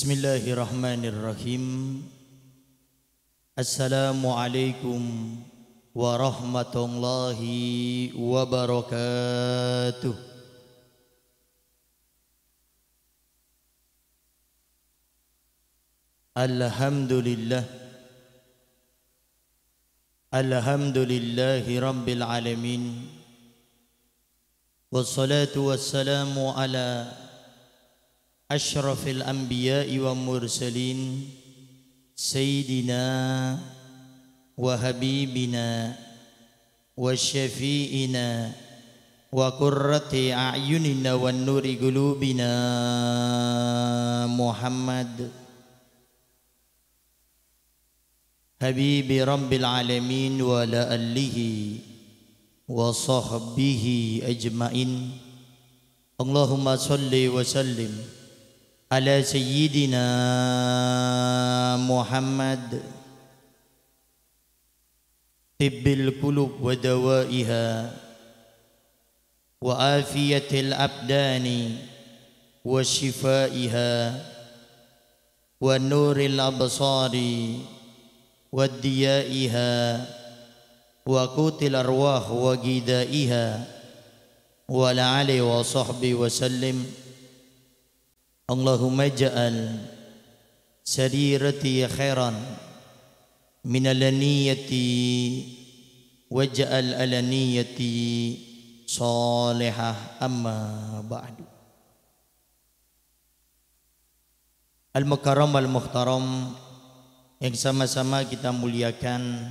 بسم الله الرحمن الرحيم السلام عليكم ورحمة الله وبركاته الحمد لله الحمد لله رب العالمين والصلاة والسلام على أشرف الأنبياء والمرسلين سيدنا وحبيبنا وشفيئنا وقرة أعيننا والنور قلوبنا محمد حبيب رب العالمين وعلى آله وصحبه أجمعين اللهم صل وسلم على سيدنا محمد طب القلوب ودوائها وعافية الأبدان وشفائها ونور الأبصار وديائها وقوت الأرواح وجدائها ولعلي وصحبي وسلم Allahumma ja'al sarirati khairan min alaniyati waj'al alaniyati salihah amma ba'du Al-Mukarram Al-Muhtaram yang sama-sama kita muliakan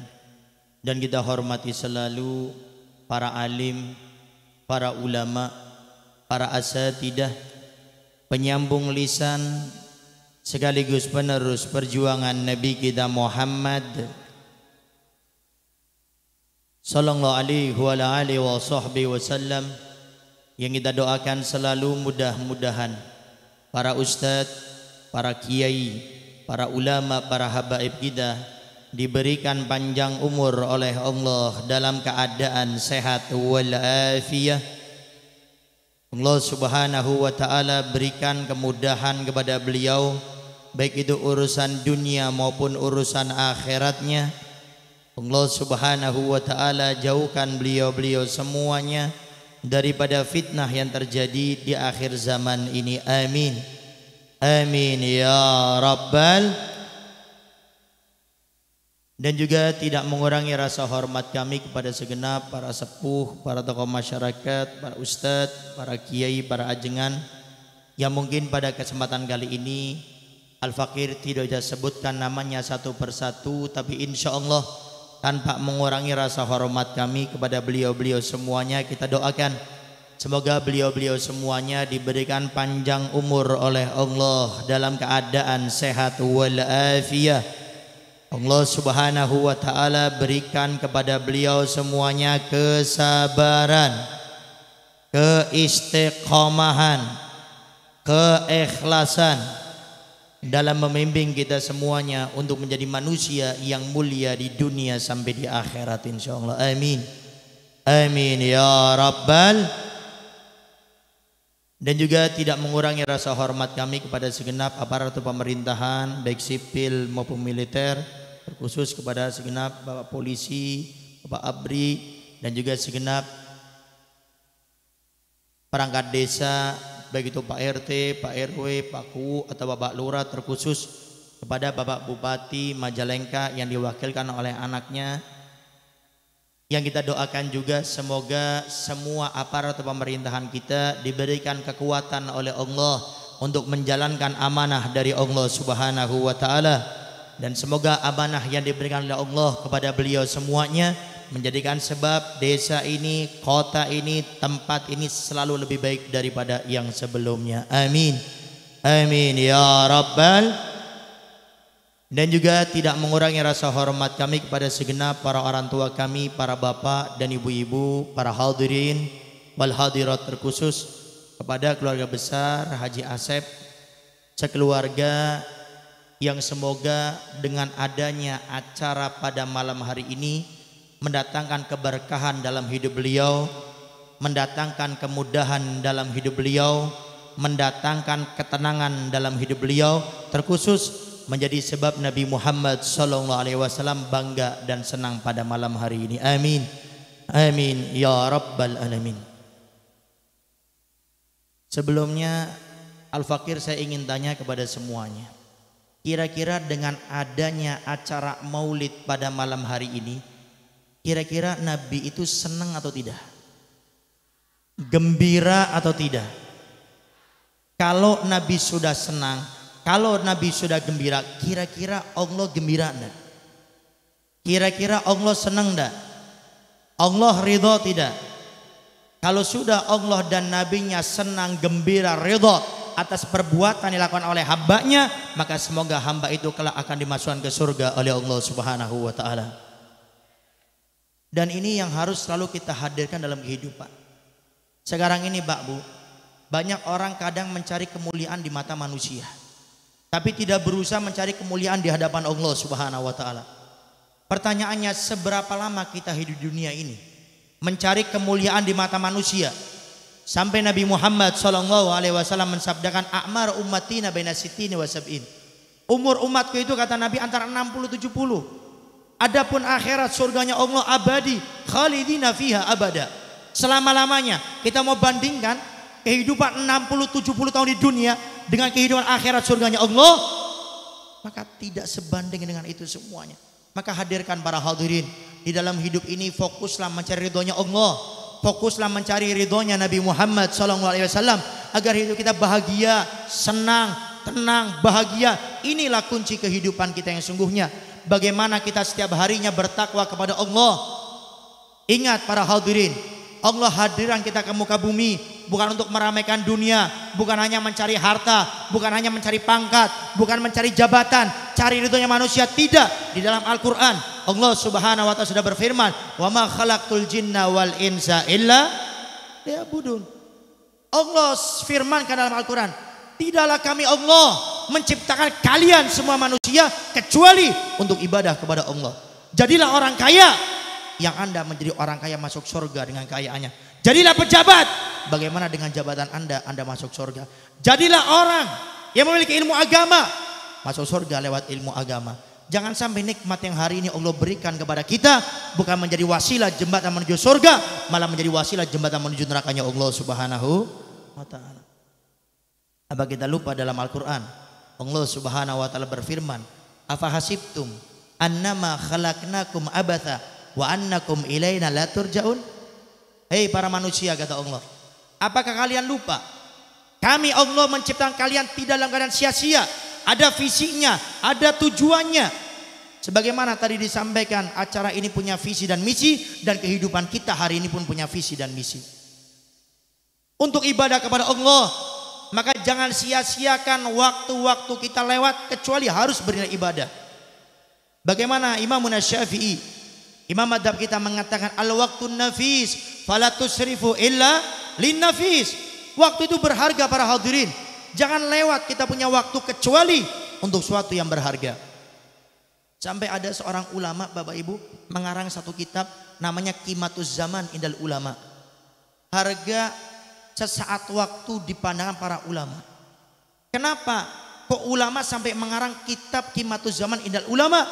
dan kita hormati selalu para alim, para ulama, para asatidah, penyambung lisan sekaligus penerus perjuangan Nabi kita Muhammad sallallahu alaihi wa alihi wa sahbihi wasallam yang kita doakan selalu mudah-mudahan para ustaz, para kiai, para ulama, para habaib kita diberikan panjang umur oleh Allah dalam keadaan sehat walafiat. afiyah Allah Subhanahu wa taala berikan kemudahan kepada beliau baik itu urusan dunia maupun urusan akhiratnya. Allah Subhanahu wa taala jauhkan beliau-beliau semuanya daripada fitnah yang terjadi di akhir zaman ini. Amin. Amin ya rabbal dan juga tidak mengurangi rasa hormat kami kepada segenap para sepuh, para tokoh masyarakat, para ustadz, para kiai, para ajengan yang mungkin pada kesempatan kali ini Al-Fakir tidak bisa sebutkan namanya satu persatu tapi insya Allah tanpa mengurangi rasa hormat kami kepada beliau-beliau semuanya kita doakan semoga beliau-beliau semuanya diberikan panjang umur oleh Allah dalam keadaan sehat walafiat. afiyah Allah Subhanahu wa taala berikan kepada beliau semuanya kesabaran, keistiqomahan, keikhlasan dalam memimpin kita semuanya untuk menjadi manusia yang mulia di dunia sampai di akhirat insyaallah. Amin. Amin ya rabbal dan juga tidak mengurangi rasa hormat kami kepada segenap aparatur pemerintahan baik sipil maupun militer terkhusus kepada segenap Bapak Polisi, Bapak Abri dan juga segenap perangkat desa baik itu Pak RT, Pak RW, Pak KU atau Bapak Lurah terkhusus kepada Bapak Bupati Majalengka yang diwakilkan oleh anaknya yang kita doakan juga semoga semua aparat pemerintahan kita diberikan kekuatan oleh Allah untuk menjalankan amanah dari Allah Subhanahu wa taala dan semoga amanah yang diberikan oleh Allah kepada beliau semuanya menjadikan sebab desa ini, kota ini, tempat ini selalu lebih baik daripada yang sebelumnya. Amin. Amin ya rabbal dan juga tidak mengurangi rasa hormat kami kepada segenap para orang tua kami, para bapak dan ibu-ibu, para hadirin wal hadirat terkhusus kepada keluarga besar Haji Asep sekeluarga yang semoga dengan adanya acara pada malam hari ini mendatangkan keberkahan dalam hidup beliau, mendatangkan kemudahan dalam hidup beliau, mendatangkan ketenangan dalam hidup beliau, terkhusus menjadi sebab Nabi Muhammad sallallahu alaihi wasallam bangga dan senang pada malam hari ini. Amin. Amin ya rabbal alamin. Sebelumnya Al Fakir saya ingin tanya kepada semuanya. Kira-kira dengan adanya acara maulid pada malam hari ini, kira-kira Nabi itu senang atau tidak? Gembira atau tidak? Kalau Nabi sudah senang, kalau Nabi sudah gembira, kira-kira Allah gembira enggak? Kira-kira Allah senang tidak? Allah ridho tidak? Kalau sudah Allah dan nabinya senang, gembira, ridho, atas perbuatan dilakukan oleh hambanya maka semoga hamba itu kelak akan dimasukkan ke surga oleh Allah Subhanahu wa taala. Dan ini yang harus selalu kita hadirkan dalam kehidupan. Sekarang ini Pak Bu, banyak orang kadang mencari kemuliaan di mata manusia. Tapi tidak berusaha mencari kemuliaan di hadapan Allah Subhanahu wa taala. Pertanyaannya seberapa lama kita hidup di dunia ini mencari kemuliaan di mata manusia Sampai Nabi Muhammad Shallallahu Alaihi Wasallam mensabdakan Akmar ummatina baina sitini wa sab'in. Umur umatku itu kata Nabi antara 60-70. Adapun akhirat surganya Allah abadi. Khalidina fiha abada. Selama-lamanya. Kita mau bandingkan kehidupan 60-70 tahun di dunia dengan kehidupan akhirat surganya Allah. Maka tidak sebanding dengan itu semuanya. Maka hadirkan para hadirin. Di dalam hidup ini fokuslah mencari ridhonya Allah fokuslah mencari ridhonya Nabi Muhammad SAW agar hidup kita bahagia, senang, tenang, bahagia. Inilah kunci kehidupan kita yang sungguhnya. Bagaimana kita setiap harinya bertakwa kepada Allah. Ingat para hadirin, Allah hadiran kita ke muka bumi bukan untuk meramaikan dunia, bukan hanya mencari harta, bukan hanya mencari pangkat, bukan mencari jabatan, cari ridhonya manusia tidak. Di dalam Al-Qur'an Allah Subhanahu wa taala sudah berfirman, "Wa ma khalaqtul jinna wal insa illa liya'budun." Allah firmankan dalam Al-Qur'an, "Tidaklah kami Allah menciptakan kalian semua manusia kecuali untuk ibadah kepada Allah." Jadilah orang kaya yang Anda menjadi orang kaya masuk surga dengan kayaannya. Jadilah pejabat, bagaimana dengan jabatan Anda Anda masuk surga. Jadilah orang yang memiliki ilmu agama, masuk surga lewat ilmu agama. Jangan sampai nikmat yang hari ini Allah berikan kepada kita bukan menjadi wasilah jembatan menuju surga, malah menjadi wasilah jembatan menuju nerakanya Allah Subhanahu wa taala. Apa kita lupa dalam Al-Qur'an? Allah Subhanahu wa taala berfirman, "Afa hasibtum annama khalaqnakum abatha wa annakum ilaina la turja'un?" Hei para manusia kata Allah, apakah kalian lupa? Kami Allah menciptakan kalian tidak dalam keadaan sia-sia, ada visinya, ada tujuannya. Sebagaimana tadi disampaikan, acara ini punya visi dan misi dan kehidupan kita hari ini pun punya visi dan misi. Untuk ibadah kepada Allah, maka jangan sia-siakan waktu-waktu kita lewat kecuali harus bernilai ibadah. Bagaimana Imam Syafi'i, Imam Madhab kita mengatakan al waktu nafis, falatusrifu illa linnafis. Waktu itu berharga para hadirin. Jangan lewat kita punya waktu kecuali untuk suatu yang berharga. Sampai ada seorang ulama Bapak Ibu mengarang satu kitab namanya Kimatuz Zaman Indal Ulama. Harga sesaat waktu di pandangan para ulama. Kenapa kok ulama sampai mengarang kitab Kimatuz Zaman Indal Ulama?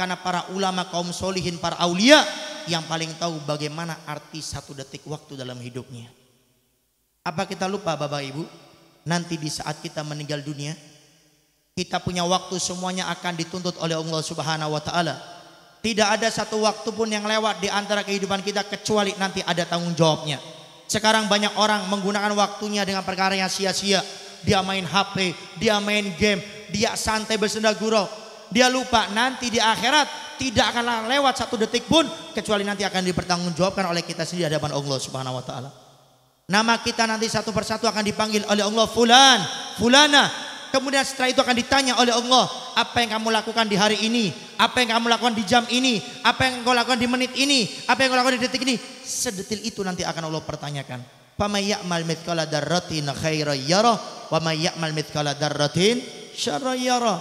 Karena para ulama kaum solihin para aulia yang paling tahu bagaimana arti satu detik waktu dalam hidupnya. Apa kita lupa Bapak Ibu? nanti di saat kita meninggal dunia kita punya waktu semuanya akan dituntut oleh Allah Subhanahu wa taala. Tidak ada satu waktu pun yang lewat di antara kehidupan kita kecuali nanti ada tanggung jawabnya. Sekarang banyak orang menggunakan waktunya dengan perkara yang sia-sia. Dia main HP, dia main game, dia santai bersenda gurau. Dia lupa nanti di akhirat tidak akan lewat satu detik pun kecuali nanti akan dipertanggungjawabkan oleh kita sendiri di hadapan Allah Subhanahu wa taala. Nama kita nanti satu persatu akan dipanggil oleh Allah fulan, fulana. Kemudian setelah itu akan ditanya oleh Allah, apa yang kamu lakukan di hari ini? Apa yang kamu lakukan di jam ini? Apa yang kau lakukan di menit ini? Apa yang kau lakukan di detik ini? Sedetil itu nanti akan Allah pertanyakan. Pamay malmit kala darratin khaira yaro, wa malmit kala darrotin darratin yaro.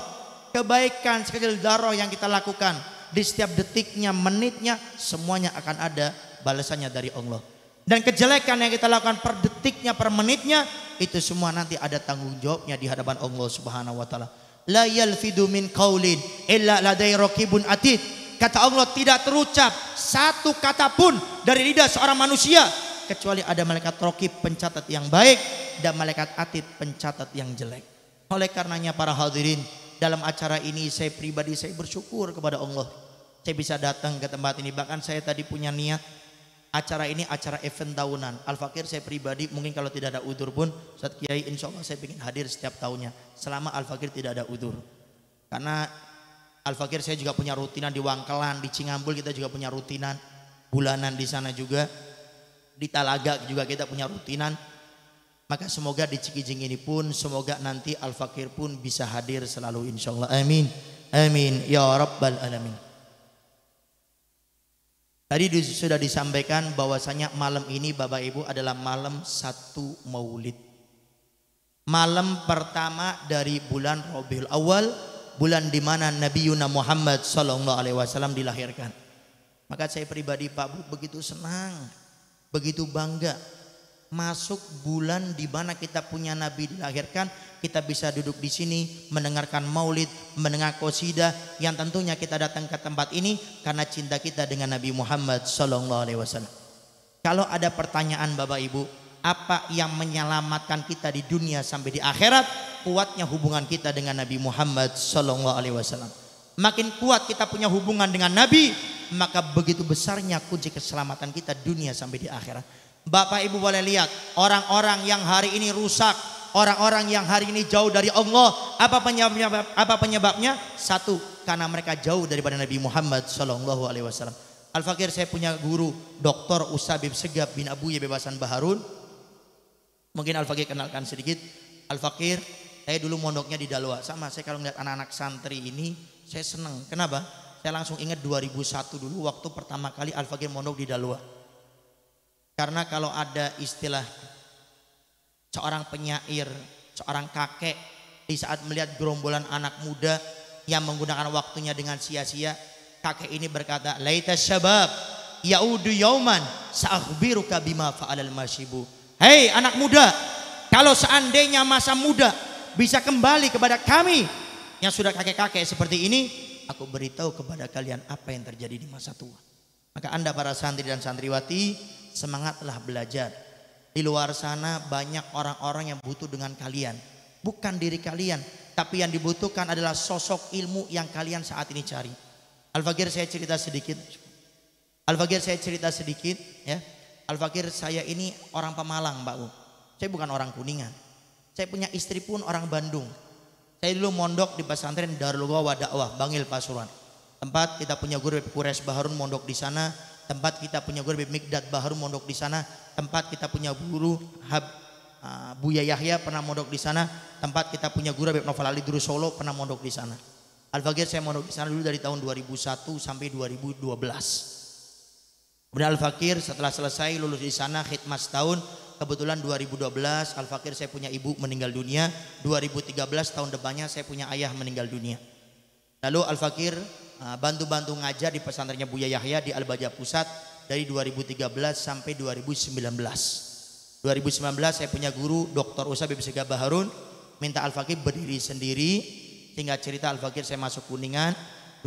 Kebaikan sekecil darah yang kita lakukan di setiap detiknya, menitnya semuanya akan ada balasannya dari Allah. Dan kejelekan yang kita lakukan per detiknya, per menitnya itu semua nanti ada tanggung jawabnya di hadapan Allah Subhanahu wa taala. La yalfidu min qaulin illa ladai raqibun atid. Kata Allah tidak terucap satu kata pun dari lidah seorang manusia kecuali ada malaikat rokib pencatat yang baik dan malaikat atid pencatat yang jelek. Oleh karenanya para hadirin dalam acara ini saya pribadi saya bersyukur kepada Allah. Saya bisa datang ke tempat ini bahkan saya tadi punya niat acara ini acara event tahunan. Al Fakir saya pribadi mungkin kalau tidak ada udur pun saat Kiai insya Allah saya ingin hadir setiap tahunnya selama Al Fakir tidak ada udur. Karena Al Fakir saya juga punya rutinan di Wangkelan, di Cingambul kita juga punya rutinan bulanan di sana juga. Di Talaga juga kita punya rutinan. Maka semoga di Cikijing ini pun semoga nanti Al Fakir pun bisa hadir selalu insya Allah. Amin. Amin ya rabbal alamin. Tadi sudah disampaikan bahwasanya malam ini Bapak Ibu adalah malam satu maulid. Malam pertama dari bulan Rabiul Awal, bulan di mana Nabi Yuna Muhammad Sallallahu Alaihi Wasallam dilahirkan. Maka saya pribadi Pak Bu begitu senang, begitu bangga. Masuk bulan di mana kita punya Nabi dilahirkan, kita bisa duduk di sini mendengarkan maulid, mendengar qosida yang tentunya kita datang ke tempat ini karena cinta kita dengan Nabi Muhammad sallallahu alaihi wasallam. Kalau ada pertanyaan Bapak Ibu, apa yang menyelamatkan kita di dunia sampai di akhirat? Kuatnya hubungan kita dengan Nabi Muhammad sallallahu alaihi wasallam. Makin kuat kita punya hubungan dengan Nabi, maka begitu besarnya kunci keselamatan kita dunia sampai di akhirat. Bapak Ibu boleh lihat orang-orang yang hari ini rusak orang-orang yang hari ini jauh dari Allah. Apa penyebabnya? Apa penyebabnya? Satu, karena mereka jauh daripada Nabi Muhammad Shallallahu Alaihi Wasallam. Al Fakir saya punya guru Dr. Usabib Segab bin Abu Bebasan Baharun. Mungkin Al Fakir kenalkan sedikit. Al Fakir saya dulu mondoknya di Dalwa. Sama saya kalau ngeliat anak-anak santri ini saya seneng. Kenapa? Saya langsung ingat 2001 dulu waktu pertama kali Al Fakir mondok di Dalwa. Karena kalau ada istilah seorang penyair, seorang kakek di saat melihat gerombolan anak muda yang menggunakan waktunya dengan sia-sia, kakek ini berkata, "Laita syabab yaudu yauman sa'akhbiruka bima fa'alal masyibu." Hei anak muda, kalau seandainya masa muda bisa kembali kepada kami yang sudah kakek-kakek seperti ini, aku beritahu kepada kalian apa yang terjadi di masa tua. Maka Anda para santri dan santriwati, semangatlah belajar di luar sana banyak orang-orang yang butuh dengan kalian. Bukan diri kalian, tapi yang dibutuhkan adalah sosok ilmu yang kalian saat ini cari. Al-Fakir saya cerita sedikit. Al-Fakir saya cerita sedikit ya. Al-Fakir saya ini orang Pemalang, Mbak U. Saya bukan orang Kuningan. Saya punya istri pun orang Bandung. Saya dulu mondok di pesantren Darul Dakwah Bangil Pasuruan. Tempat kita punya guru Kures Baharun mondok di sana tempat kita punya guru Habib Mikdad Bahar mondok di sana, tempat kita punya guru Hab, uh, Buya Yahya pernah mondok di sana, tempat kita punya guru Habib Novel Ali Duru Solo pernah mondok di sana. Al-Fagir saya mondok di sana dulu dari tahun 2001 sampai 2012. Kemudian Al-Fakir setelah selesai lulus di sana khidmat setahun, kebetulan 2012 Al-Fakir saya punya ibu meninggal dunia, 2013 tahun depannya saya punya ayah meninggal dunia. Lalu Al-Fakir Eh, bantu-bantu ngajar di pesantrennya Buya Yahya di al bajah Pusat dari 2013 sampai 2019. 2019 saya punya guru Dr. Usa Bibi Baharun minta Al-Fakir berdiri sendiri tinggal cerita Al-Fakir saya masuk Kuningan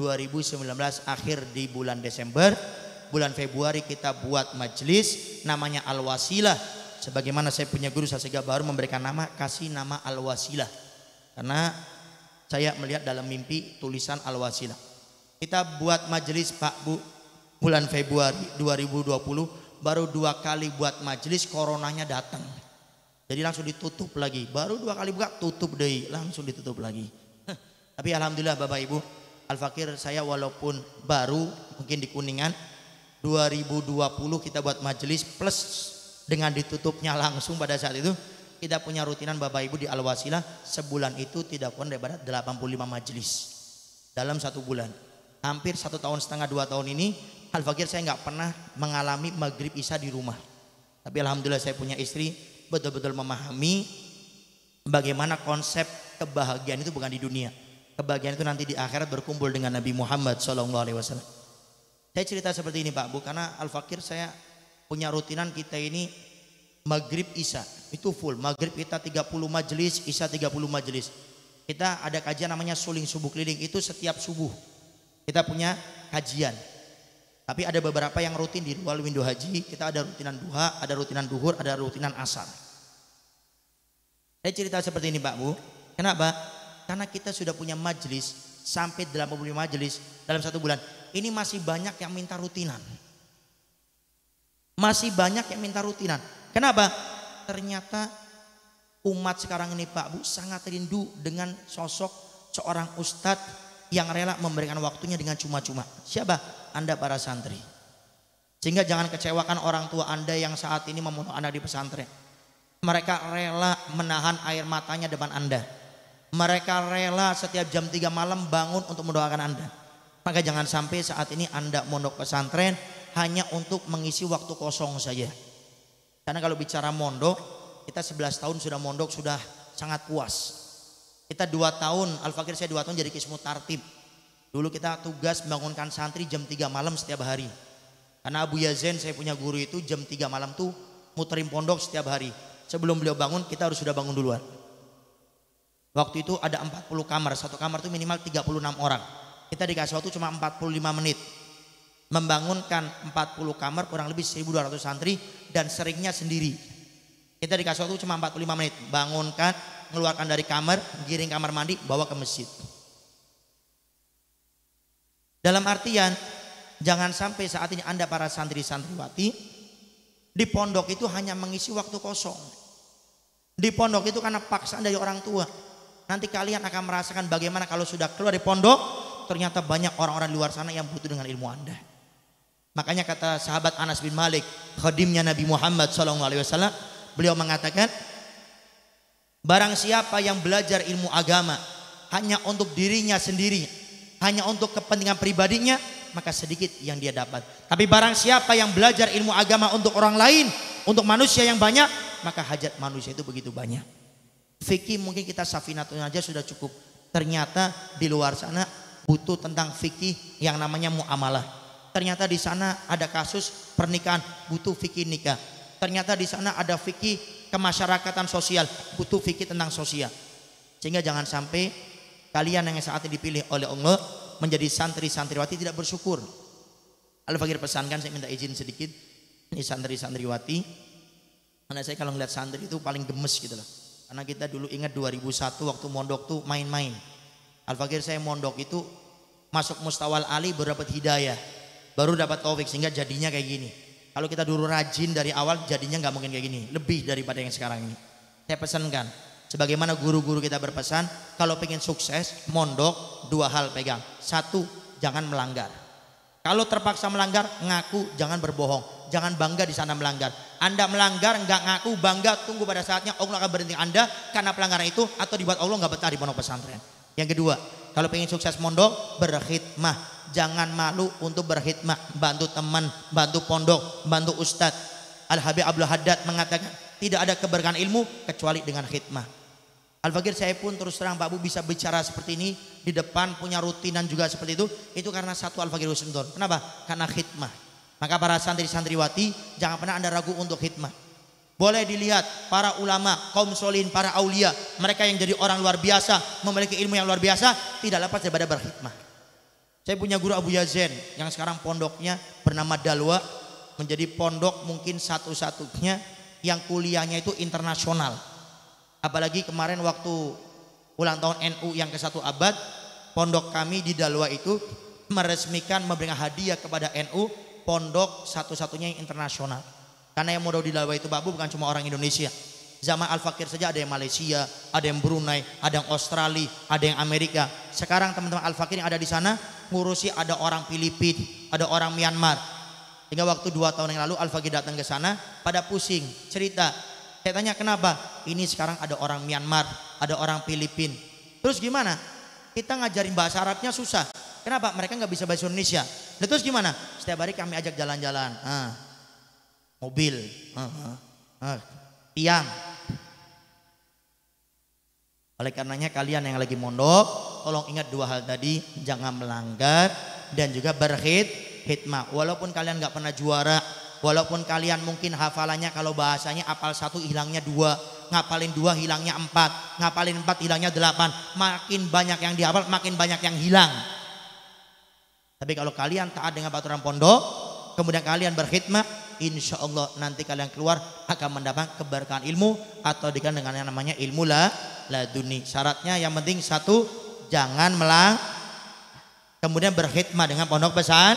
2019 akhir di bulan Desember bulan Februari kita buat majelis namanya Al-Wasilah sebagaimana saya punya guru saya Segaba memberikan nama kasih nama Al-Wasilah karena saya melihat dalam mimpi tulisan Al-Wasilah kita buat majelis Pak Bu bulan Februari 2020 baru dua kali buat majelis coronanya datang. Jadi langsung ditutup lagi. Baru dua kali buka tutup deh, langsung ditutup lagi. Tapi alhamdulillah Bapak Ibu, Al Fakir saya walaupun baru mungkin di Kuningan 2020 kita buat majelis plus dengan ditutupnya langsung pada saat itu kita punya rutinan Bapak Ibu di Al Wasilah sebulan itu tidak kurang daripada 85 majelis dalam satu bulan hampir satu tahun setengah dua tahun ini Al Fakir saya nggak pernah mengalami maghrib isya di rumah. Tapi alhamdulillah saya punya istri betul-betul memahami bagaimana konsep kebahagiaan itu bukan di dunia. Kebahagiaan itu nanti di akhirat berkumpul dengan Nabi Muhammad Shallallahu Alaihi Wasallam. Saya cerita seperti ini Pak Bu karena Al Fakir saya punya rutinan kita ini maghrib isya itu full maghrib kita 30 majelis isya 30 majelis kita ada kajian namanya suling subuh keliling itu setiap subuh kita punya kajian. Tapi ada beberapa yang rutin di luar window haji. Kita ada rutinan duha, ada rutinan duhur, ada rutinan asar. Saya cerita seperti ini Pak Bu. Kenapa? Karena kita sudah punya majelis sampai 85 majelis dalam satu bulan. Ini masih banyak yang minta rutinan. Masih banyak yang minta rutinan. Kenapa? Ternyata umat sekarang ini Pak Bu sangat rindu dengan sosok seorang ustadz yang rela memberikan waktunya dengan cuma-cuma. Siapa? Anda para santri. Sehingga jangan kecewakan orang tua Anda yang saat ini membunuh Anda di pesantren. Mereka rela menahan air matanya depan Anda. Mereka rela setiap jam 3 malam bangun untuk mendoakan Anda. Maka jangan sampai saat ini Anda mondok pesantren hanya untuk mengisi waktu kosong saja. Karena kalau bicara mondok, kita 11 tahun sudah mondok sudah sangat puas. Kita dua tahun, Al-Fakir saya dua tahun jadi kismu tartib. Dulu kita tugas bangunkan santri jam 3 malam setiap hari. Karena Abu Yazen saya punya guru itu jam 3 malam tuh muterin pondok setiap hari. Sebelum beliau bangun kita harus sudah bangun duluan. Waktu itu ada 40 kamar, satu kamar itu minimal 36 orang. Kita dikasih waktu cuma 45 menit. Membangunkan 40 kamar kurang lebih 1200 santri dan seringnya sendiri. Kita dikasih waktu cuma 45 menit. Bangunkan keluarkan dari kamar, giring kamar mandi, bawa ke masjid. Dalam artian, jangan sampai saat ini Anda para santri-santriwati di pondok itu hanya mengisi waktu kosong. Di pondok itu karena paksaan dari orang tua. Nanti kalian akan merasakan bagaimana kalau sudah keluar dari pondok, ternyata banyak orang-orang luar sana yang butuh dengan ilmu Anda. Makanya kata sahabat Anas bin Malik, khadimnya Nabi Muhammad SAW, beliau mengatakan, Barang siapa yang belajar ilmu agama hanya untuk dirinya sendiri, hanya untuk kepentingan pribadinya, maka sedikit yang dia dapat. Tapi barang siapa yang belajar ilmu agama untuk orang lain, untuk manusia yang banyak, maka hajat manusia itu begitu banyak. Fikih mungkin kita safinatun aja sudah cukup. Ternyata di luar sana butuh tentang fikih yang namanya muamalah. Ternyata di sana ada kasus pernikahan butuh fikih nikah. Ternyata di sana ada fikih kemasyarakatan sosial, butuh fikih tentang sosial. Sehingga jangan sampai kalian yang saat ini dipilih oleh Allah menjadi santri-santriwati tidak bersyukur. Al-Fakir pesankan saya minta izin sedikit. Ini santri-santriwati. Karena saya kalau ngeliat santri itu paling gemes gitu loh. Karena kita dulu ingat 2001 waktu mondok tuh main-main. Al-Fakir saya mondok itu masuk mustawal ali berdapat hidayah. Baru dapat taufik sehingga jadinya kayak gini. Kalau kita dulu rajin dari awal jadinya nggak mungkin kayak gini. Lebih daripada yang sekarang ini. Saya pesankan. Sebagaimana guru-guru kita berpesan. Kalau pengen sukses, mondok, dua hal pegang. Satu, jangan melanggar. Kalau terpaksa melanggar, ngaku, jangan berbohong. Jangan bangga di sana melanggar. Anda melanggar, nggak ngaku, bangga, tunggu pada saatnya Allah akan berhenti Anda karena pelanggaran itu atau dibuat Allah nggak betah di pondok pesantren. Yang kedua, kalau pengen sukses mondok, berkhidmah. Jangan malu untuk berkhidmah. Bantu teman, bantu pondok, bantu ustadz. Al-Habib Abdul Haddad mengatakan, tidak ada keberkahan ilmu kecuali dengan khidmah. al Fagir saya pun terus terang Pak Bu bisa bicara seperti ini di depan punya rutinan juga seperti itu itu karena satu Al-Fakir Husnudon. Kenapa? Karena khidmah. Maka para santri-santriwati jangan pernah Anda ragu untuk khidmah. Boleh dilihat para ulama, kaum solin, para aulia, mereka yang jadi orang luar biasa, memiliki ilmu yang luar biasa, tidak lepas daripada berkhidmat. Saya punya guru Abu Yazen yang sekarang pondoknya bernama Dalwa, menjadi pondok mungkin satu-satunya yang kuliahnya itu internasional. Apalagi kemarin waktu ulang tahun NU yang ke satu abad, pondok kami di Dalwa itu meresmikan memberikan hadiah kepada NU pondok satu-satunya yang internasional. Karena yang mau didawa itu babu bukan cuma orang Indonesia. Zaman Al-Fakir saja ada yang Malaysia, ada yang Brunei, ada yang Australia, ada yang Amerika. Sekarang teman-teman Al-Fakir yang ada di sana ngurusi ada orang Filipina, ada orang Myanmar. Hingga waktu dua tahun yang lalu Al-Fakir datang ke sana pada pusing cerita. Saya tanya kenapa? Ini sekarang ada orang Myanmar, ada orang Filipina. Terus gimana? Kita ngajarin bahasa Arabnya susah. Kenapa? Mereka nggak bisa bahasa Indonesia. Nah, terus gimana? Setiap hari kami ajak jalan-jalan. Nah, mobil, uh, tiang. Oleh karenanya kalian yang lagi mondok, tolong ingat dua hal tadi, jangan melanggar dan juga berhit hitma. Walaupun kalian nggak pernah juara, walaupun kalian mungkin hafalannya kalau bahasanya apal satu hilangnya dua, ngapalin dua hilangnya empat, ngapalin empat hilangnya delapan. Makin banyak yang dihafal, makin banyak yang hilang. Tapi kalau kalian taat dengan peraturan pondok, kemudian kalian berkhidmat, insya Allah nanti kalian keluar akan mendapat keberkahan ilmu atau dikenal dengan yang namanya ilmu la laduni. Syaratnya yang penting satu jangan melang kemudian berkhidmat dengan pondok pesan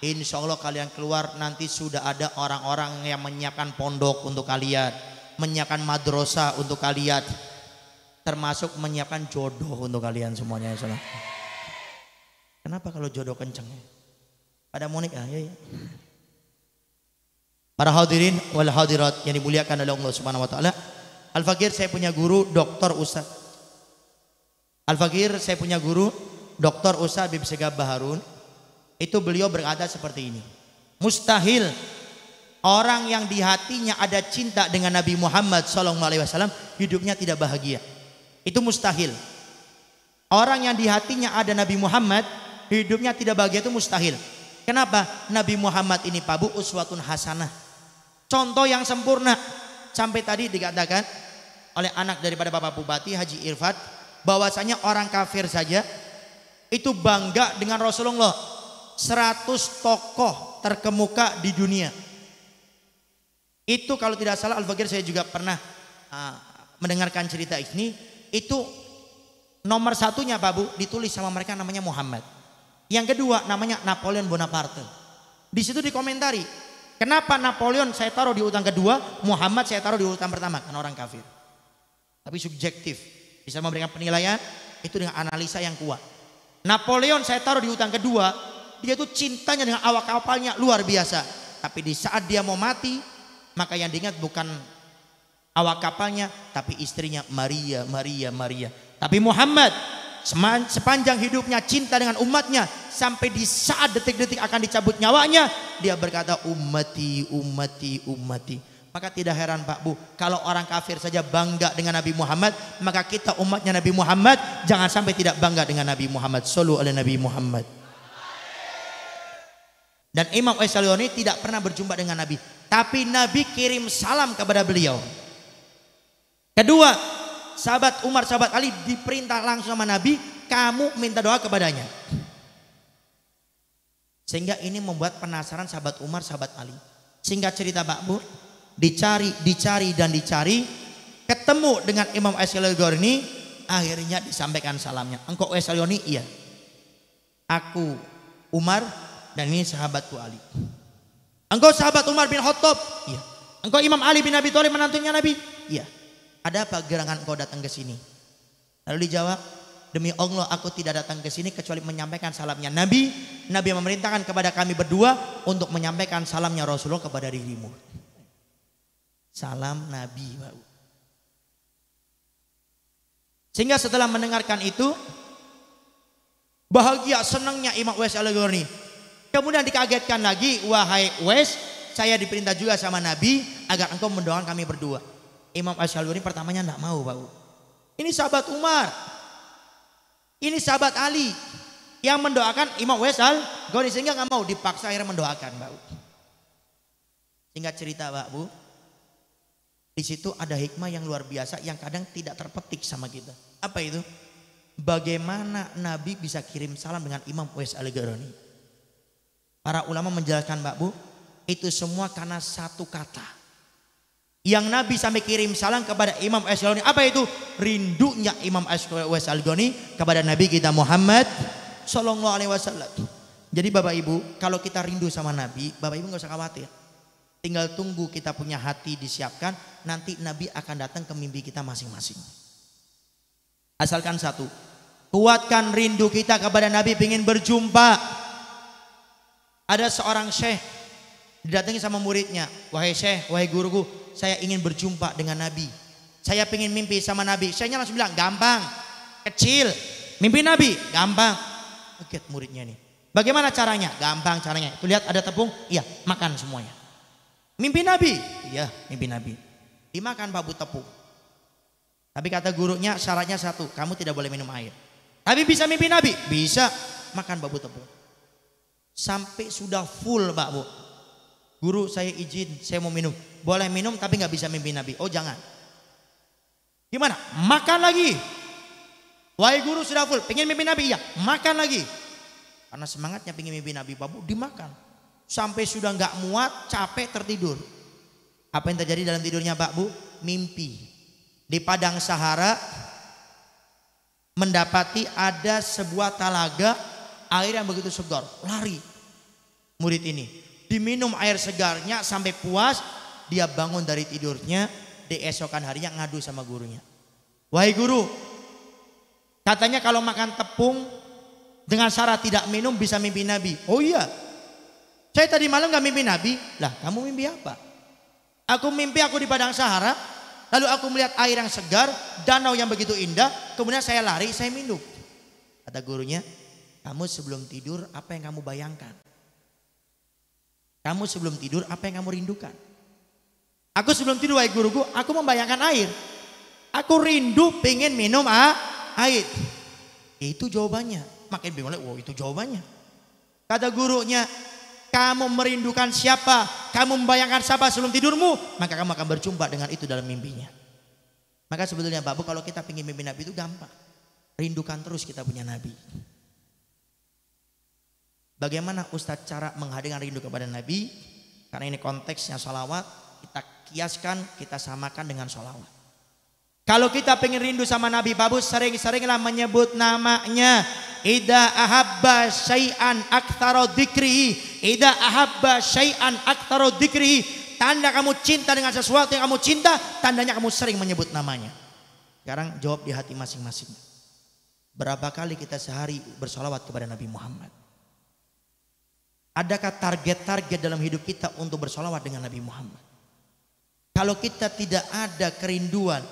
Insya Allah kalian keluar nanti sudah ada orang-orang yang menyiapkan pondok untuk kalian Menyiapkan madrasah untuk kalian Termasuk menyiapkan jodoh untuk kalian semuanya insya Kenapa kalau jodoh kenceng? Pada Monika ya, ya. Para hadirin wal hadirat yang dimuliakan oleh Allah Subhanahu wa taala. Al Fakir saya punya guru Dr. Ustaz. Al Fakir saya punya guru Dr. Ustaz Habib Segab Baharun. Itu beliau berkata seperti ini. Mustahil orang yang di hatinya ada cinta dengan Nabi Muhammad sallallahu alaihi wasallam hidupnya tidak bahagia. Itu mustahil. Orang yang di hatinya ada Nabi Muhammad hidupnya tidak bahagia itu mustahil. Kenapa? Nabi Muhammad ini pabu uswatun hasanah Contoh yang sempurna. Sampai tadi dikatakan oleh anak daripada Bapak Bupati Haji Irfat bahwasanya orang kafir saja itu bangga dengan Rasulullah 100 tokoh terkemuka di dunia. Itu kalau tidak salah Al-Fakir saya juga pernah uh, mendengarkan cerita ini. Itu nomor satunya Pak Bu ditulis sama mereka namanya Muhammad. Yang kedua namanya Napoleon Bonaparte. Di situ dikomentari Kenapa Napoleon saya taruh di urutan kedua, Muhammad saya taruh di urutan pertama karena orang kafir. Tapi subjektif, bisa memberikan penilaian itu dengan analisa yang kuat. Napoleon saya taruh di urutan kedua, dia itu cintanya dengan awak kapalnya luar biasa. Tapi di saat dia mau mati, maka yang diingat bukan awak kapalnya, tapi istrinya Maria, Maria, Maria. Tapi Muhammad sepanjang hidupnya cinta dengan umatnya sampai di saat detik-detik akan dicabut nyawanya dia berkata umati umati umati maka tidak heran Pak Bu kalau orang kafir saja bangga dengan Nabi Muhammad maka kita umatnya Nabi Muhammad jangan sampai tidak bangga dengan Nabi Muhammad solo oleh Nabi Muhammad dan Imam Esalioni tidak pernah berjumpa dengan Nabi tapi Nabi kirim salam kepada beliau kedua sahabat Umar, sahabat Ali diperintah langsung sama Nabi, kamu minta doa kepadanya. Sehingga ini membuat penasaran sahabat Umar, sahabat Ali. Sehingga cerita Pak dicari, dicari dan dicari, ketemu dengan Imam Asy'ari ini, akhirnya disampaikan salamnya. Engkau Asy'ari iya. Aku Umar dan ini sahabatku Ali. Engkau sahabat Umar bin Khattab? Iya. Engkau Imam Ali bin Abi Thalib menantunya Nabi? Iya ada apa gerangan engkau datang ke sini? Lalu dijawab, demi Allah aku tidak datang ke sini kecuali menyampaikan salamnya Nabi. Nabi memerintahkan kepada kami berdua untuk menyampaikan salamnya Rasulullah kepada dirimu. Salam Nabi. Sehingga setelah mendengarkan itu, bahagia senangnya Imam Wes al -Ghurni. Kemudian dikagetkan lagi, wahai Wes, saya diperintah juga sama Nabi agar engkau mendoakan kami berdua. Imam Asyaluri pertamanya tidak mau Pak. Ini sahabat Umar. Ini sahabat Ali. Yang mendoakan Imam Wesal. Goni sehingga nggak mau dipaksa akhirnya mendoakan Pak. Singkat cerita Pak Bu. Di situ ada hikmah yang luar biasa yang kadang tidak terpetik sama kita. Apa itu? Bagaimana Nabi bisa kirim salam dengan Imam Wesal al Para ulama menjelaskan Mbak Bu, itu semua karena satu kata. Yang Nabi sampai kirim salam kepada Imam Asy-Syafi'i apa itu? Rindunya Imam Asy-Syafi'i kepada Nabi kita Muhammad sallallahu alaihi wasallam. Jadi Bapak Ibu, kalau kita rindu sama Nabi, Bapak Ibu nggak usah khawatir. Tinggal tunggu kita punya hati disiapkan, nanti Nabi akan datang ke mimpi kita masing-masing. Asalkan satu, kuatkan rindu kita kepada Nabi ingin berjumpa. Ada seorang syekh didatangi sama muridnya, wahai syekh, wahai guruku, saya ingin berjumpa dengan Nabi. Saya ingin mimpi sama Nabi. Saya langsung bilang, gampang, kecil. Mimpi Nabi, gampang. Kaget muridnya nih. Bagaimana caranya? Gampang caranya. Itu lihat ada tepung, iya, makan semuanya. Mimpi Nabi, iya, mimpi Nabi. Dimakan babu tepung. Tapi kata gurunya syaratnya satu, kamu tidak boleh minum air. Tapi bisa mimpi Nabi? Bisa. Makan babu tepung. Sampai sudah full, Pak Bu. Guru saya izin, saya mau minum. Boleh minum tapi nggak bisa mimpi Nabi. Oh jangan. Gimana? Makan lagi. Wahai guru sudah full, pengen mimpi Nabi? Iya, makan lagi. Karena semangatnya pengen mimpi Nabi Babu dimakan. Sampai sudah nggak muat, capek, tertidur. Apa yang terjadi dalam tidurnya Pak Bu? Mimpi. Di Padang Sahara mendapati ada sebuah talaga air yang begitu segar. Lari murid ini diminum air segarnya sampai puas, dia bangun dari tidurnya, di esokan harinya ngadu sama gurunya. Wahai guru, katanya kalau makan tepung dengan syarat tidak minum bisa mimpi Nabi. Oh iya, saya tadi malam gak mimpi Nabi. Lah kamu mimpi apa? Aku mimpi aku di padang sahara, lalu aku melihat air yang segar, danau yang begitu indah, kemudian saya lari, saya minum. Kata gurunya, kamu sebelum tidur apa yang kamu bayangkan? Kamu sebelum tidur apa yang kamu rindukan? Aku sebelum tidur wahai guruku, aku membayangkan air. Aku rindu pengen minum ah, air. Ya, itu jawabannya. Makin bingung, wow itu jawabannya. Kata gurunya, kamu merindukan siapa, kamu membayangkan siapa sebelum tidurmu, maka kamu akan berjumpa dengan itu dalam mimpinya. Maka sebetulnya Bapak kalau kita ingin mimpi Nabi itu gampang. Rindukan terus kita punya Nabi. Bagaimana Ustadz cara menghadirkan rindu kepada Nabi? Karena ini konteksnya sholawat, kita kiaskan, kita samakan dengan sholawat. Kalau kita pengen rindu sama Nabi Babu, sering-seringlah menyebut namanya. Ida ahabba syai'an aktaro dikri. Ida ahabba syai'an aktaro dikri. Tanda kamu cinta dengan sesuatu yang kamu cinta, tandanya kamu sering menyebut namanya. Sekarang jawab di hati masing-masing. Berapa kali kita sehari bersolawat kepada Nabi Muhammad? Adakah target-target dalam hidup kita untuk bersolawat dengan Nabi Muhammad? Kalau kita tidak ada kerinduan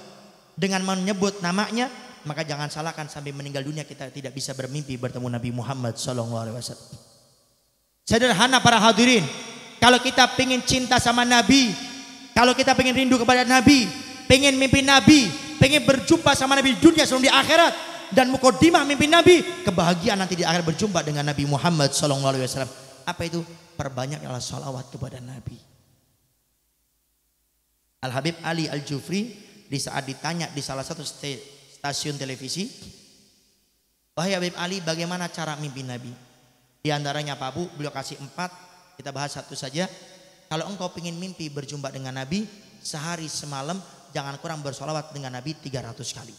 dengan menyebut namanya, maka jangan salahkan sampai meninggal dunia kita tidak bisa bermimpi bertemu Nabi Muhammad SAW. Sederhana para hadirin, kalau kita ingin cinta sama Nabi, kalau kita ingin rindu kepada Nabi, ingin mimpi Nabi, ingin berjumpa sama Nabi dunia sebelum di akhirat, dan mukodimah mimpi Nabi, kebahagiaan nanti di akhirat berjumpa dengan Nabi Muhammad SAW. Apa itu? Perbanyaklah salawat kepada Nabi. Al-Habib Ali Al-Jufri di saat ditanya di salah satu stasiun televisi, Wahai Habib Ali bagaimana cara mimpi Nabi? Di antaranya Pak Bu? Beliau kasih empat, kita bahas satu saja. Kalau engkau ingin mimpi berjumpa dengan Nabi, sehari semalam jangan kurang bersolawat dengan Nabi 300 kali.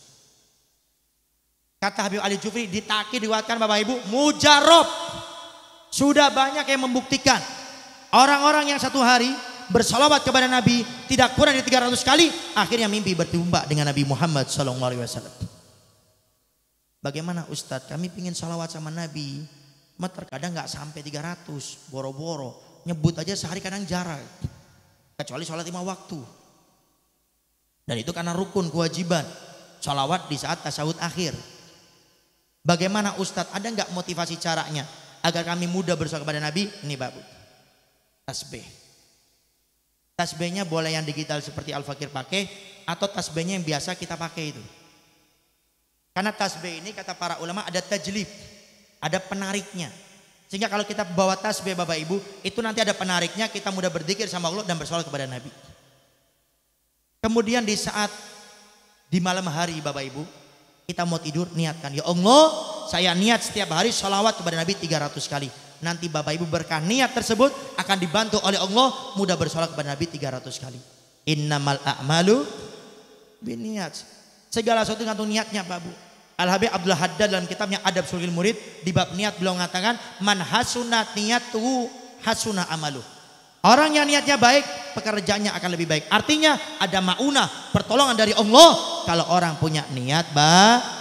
Kata Habib Ali Jufri, ditaki diwatkan Bapak Ibu, mujarob. Sudah banyak yang membuktikan orang-orang yang satu hari bersolawat kepada Nabi tidak kurang dari 300 kali akhirnya mimpi bertumbak dengan Nabi Muhammad SAW. Bagaimana Ustadz kami ingin salawat sama Nabi terkadang gak sampai 300 boro-boro nyebut aja sehari kadang jarang kecuali sholat lima waktu dan itu karena rukun kewajiban salawat di saat tasawuf akhir bagaimana Ustadz ada gak motivasi caranya agar kami mudah bersolat kepada Nabi? Ini Bu Tasbih. Tasbihnya boleh yang digital seperti Al-Fakir pakai atau tasbihnya yang biasa kita pakai itu. Karena tasbih ini kata para ulama ada tajlib, ada penariknya. Sehingga kalau kita bawa tasbih Bapak Ibu, itu nanti ada penariknya kita mudah berzikir sama Allah dan bersolat kepada Nabi. Kemudian di saat di malam hari Bapak Ibu, kita mau tidur niatkan ya Allah saya niat setiap hari sholawat kepada Nabi 300 kali. Nanti Bapak Ibu berkah niat tersebut akan dibantu oleh Allah mudah bersolat kepada Nabi 300 kali. Innamal a'malu biniat. Segala sesuatu tergantung niatnya Pak Bu. Al-Habib Abdul Haddad dalam kitabnya Adab Sulil Murid di bab niat beliau mengatakan man niat niyatuhu hasuna amalu. Orang yang niatnya baik, pekerjaannya akan lebih baik. Artinya ada mauna pertolongan dari Allah kalau orang punya niat baik.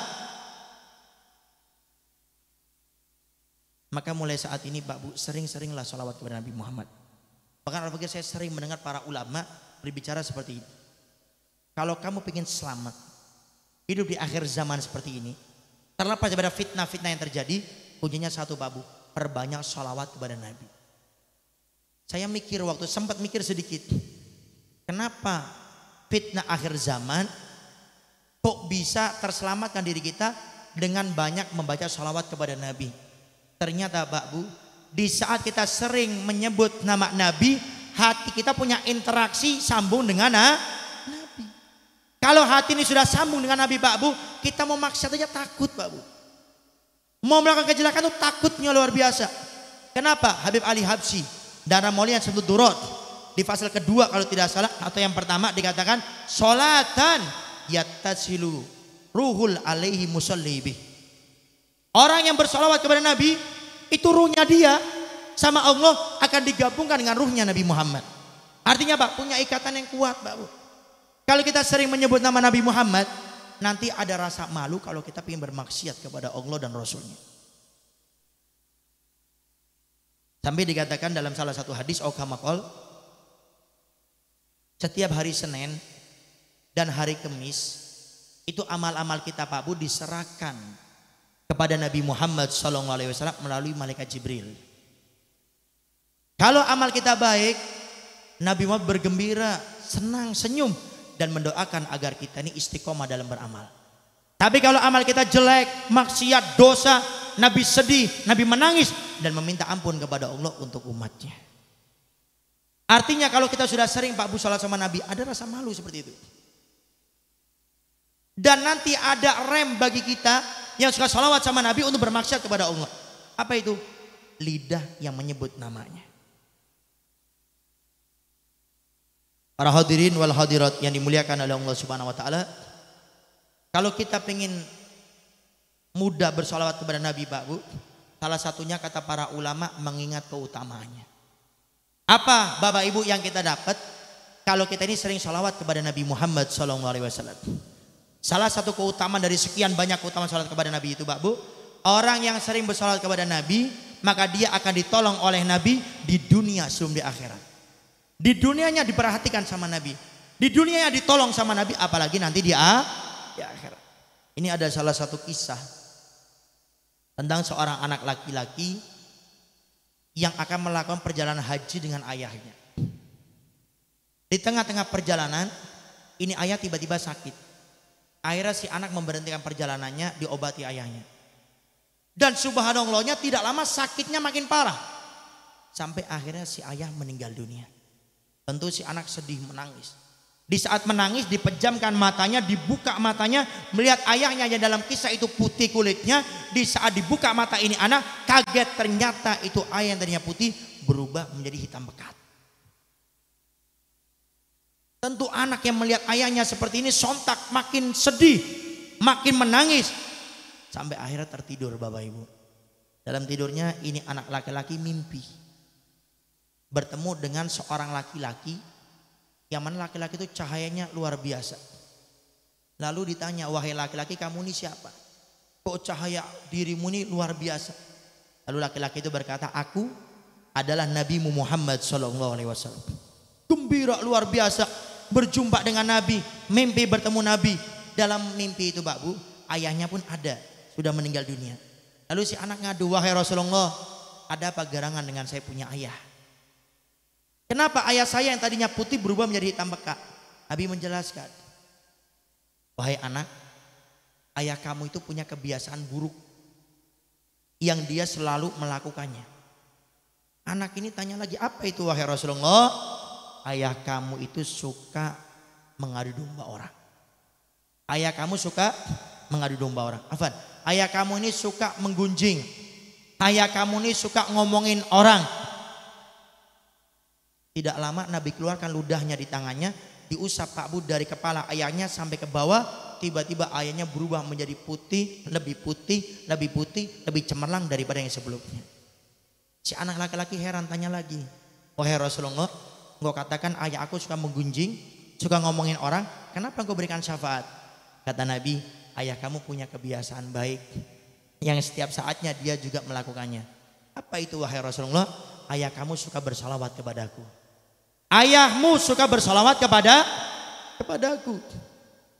Maka mulai saat ini Pak Bu sering-seringlah sholawat kepada Nabi Muhammad. Bahkan Al saya sering mendengar para ulama berbicara seperti ini. Kalau kamu ingin selamat, hidup di akhir zaman seperti ini, terlepas daripada fitnah-fitnah yang terjadi, kuncinya satu Pak Bu, perbanyak sholawat kepada Nabi. Saya mikir waktu sempat mikir sedikit, kenapa fitnah akhir zaman kok bisa terselamatkan diri kita dengan banyak membaca sholawat kepada Nabi. Ternyata Pak Bu, di saat kita sering menyebut nama Nabi, hati kita punya interaksi sambung dengan ha? Ah, Nabi. Kalau hati ini sudah sambung dengan Nabi Pak Bu, kita mau maksa saja takut Pak Bu. Mau melakukan kejelakan itu takutnya luar biasa. Kenapa? Habib Ali Habsi mulia yang Sebut Durot di pasal kedua kalau tidak salah atau yang pertama dikatakan solatan silu ruhul alaihi musallibih Orang yang bersolawat kepada Nabi itu ruhnya dia sama Allah akan digabungkan dengan ruhnya Nabi Muhammad. Artinya Pak punya ikatan yang kuat Pak Kalau kita sering menyebut nama Nabi Muhammad nanti ada rasa malu kalau kita ingin bermaksiat kepada Allah dan Rasulnya. Sampai dikatakan dalam salah satu hadis Okamakol oh, setiap hari Senin dan hari Kemis itu amal-amal kita Pak Bu diserahkan kepada Nabi Muhammad SAW melalui malaikat Jibril. Kalau amal kita baik, Nabi Muhammad bergembira, senang, senyum dan mendoakan agar kita ini istiqomah dalam beramal. Tapi kalau amal kita jelek, maksiat, dosa, Nabi sedih, Nabi menangis dan meminta ampun kepada Allah untuk umatnya. Artinya kalau kita sudah sering Pak Bu sholat sama Nabi, ada rasa malu seperti itu. Dan nanti ada rem bagi kita yang suka sholawat sama Nabi untuk bermaksiat kepada Allah. Apa itu? Lidah yang menyebut namanya. Para hadirin wal hadirat yang dimuliakan oleh Allah Subhanahu wa taala. Kalau kita pengen mudah bersolawat kepada Nabi Pak Bu, salah satunya kata para ulama mengingat keutamanya. Apa Bapak Ibu yang kita dapat kalau kita ini sering sholawat kepada Nabi Muhammad SAW? Salah satu keutamaan dari sekian banyak keutamaan sholat kepada Nabi itu, Pak Bu, orang yang sering bersalat kepada Nabi, maka dia akan ditolong oleh Nabi di dunia sebelum di akhirat. Di dunianya diperhatikan sama Nabi. Di dunianya ditolong sama Nabi, apalagi nanti dia di akhirat. Ini ada salah satu kisah tentang seorang anak laki-laki yang akan melakukan perjalanan haji dengan ayahnya. Di tengah-tengah perjalanan, ini ayah tiba-tiba sakit. Akhirnya si anak memberhentikan perjalanannya diobati ayahnya. Dan subhanallahnya tidak lama sakitnya makin parah. Sampai akhirnya si ayah meninggal dunia. Tentu si anak sedih menangis. Di saat menangis dipejamkan matanya, dibuka matanya, melihat ayahnya yang dalam kisah itu putih kulitnya. Di saat dibuka mata ini anak kaget ternyata itu ayah yang tadinya putih berubah menjadi hitam pekat. Tentu anak yang melihat ayahnya seperti ini sontak makin sedih, makin menangis. Sampai akhirnya tertidur Bapak Ibu. Dalam tidurnya ini anak laki-laki mimpi. Bertemu dengan seorang laki-laki. Yang mana laki-laki itu cahayanya luar biasa. Lalu ditanya, wahai laki-laki kamu ini siapa? Kok oh, cahaya dirimu ini luar biasa? Lalu laki-laki itu berkata, aku adalah Nabi Muhammad saw Gembira luar biasa berjumpa dengan Nabi, mimpi bertemu Nabi. Dalam mimpi itu Pak Bu, ayahnya pun ada, sudah meninggal dunia. Lalu si anak ngadu, wahai Rasulullah, ada apa gerangan dengan saya punya ayah? Kenapa ayah saya yang tadinya putih berubah menjadi hitam pekat? Nabi menjelaskan, wahai anak, ayah kamu itu punya kebiasaan buruk yang dia selalu melakukannya. Anak ini tanya lagi, apa itu wahai Rasulullah? ayah kamu itu suka mengadu domba orang. Ayah kamu suka mengadu domba orang. Afan, ayah kamu ini suka menggunjing. Ayah kamu ini suka ngomongin orang. Tidak lama Nabi keluarkan ludahnya di tangannya, diusap Pak Bu dari kepala ayahnya sampai ke bawah, tiba-tiba ayahnya berubah menjadi putih, lebih putih, lebih putih, lebih cemerlang daripada yang sebelumnya. Si anak laki-laki heran tanya lagi, "Wahai Rasulullah, Engkau katakan ayah aku suka menggunjing, suka ngomongin orang. Kenapa engkau berikan syafaat? Kata Nabi, ayah kamu punya kebiasaan baik. Yang setiap saatnya dia juga melakukannya. Apa itu wahai Rasulullah? Ayah kamu suka bersalawat kepadaku. Ayahmu suka bersalawat kepada kepadaku.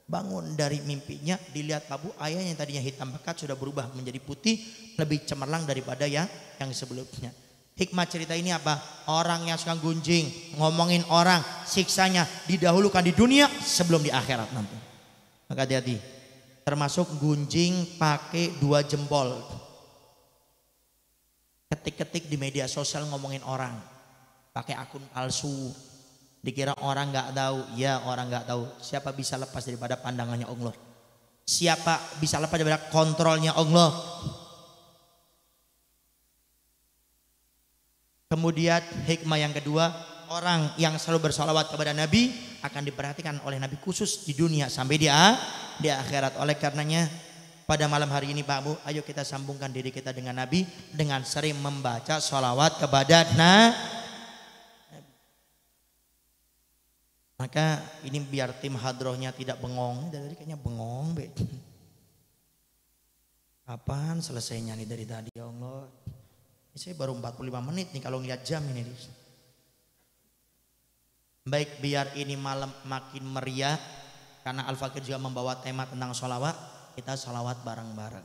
Bangun dari mimpinya, dilihat Abu ayah yang tadinya hitam pekat sudah berubah menjadi putih, lebih cemerlang daripada yang yang sebelumnya. Hikmah cerita ini apa? Orang yang suka gunjing, ngomongin orang, siksanya didahulukan di dunia sebelum di akhirat nanti. Maka hati-hati. Termasuk gunjing pakai dua jempol. Ketik-ketik di media sosial ngomongin orang. Pakai akun palsu. Dikira orang nggak tahu. Ya orang nggak tahu. Siapa bisa lepas daripada pandangannya Allah? Siapa bisa lepas daripada kontrolnya Allah? Kemudian hikmah yang kedua, orang yang selalu bersolawat kepada Nabi akan diperhatikan oleh Nabi khusus di dunia sampai dia di akhirat. Oleh karenanya pada malam hari ini Pak Bu, ayo kita sambungkan diri kita dengan Nabi dengan sering membaca solawat kepada Nabi. Maka ini biar tim hadrohnya tidak bengong. Dari tadi kayaknya bengong. Be. Kapan selesainya nih dari tadi ya Allah? saya baru 45 menit nih kalau ngeliat jam ini. Baik biar ini malam makin meriah karena Al-Fakir juga membawa tema tentang sholawat, kita sholawat bareng-bareng.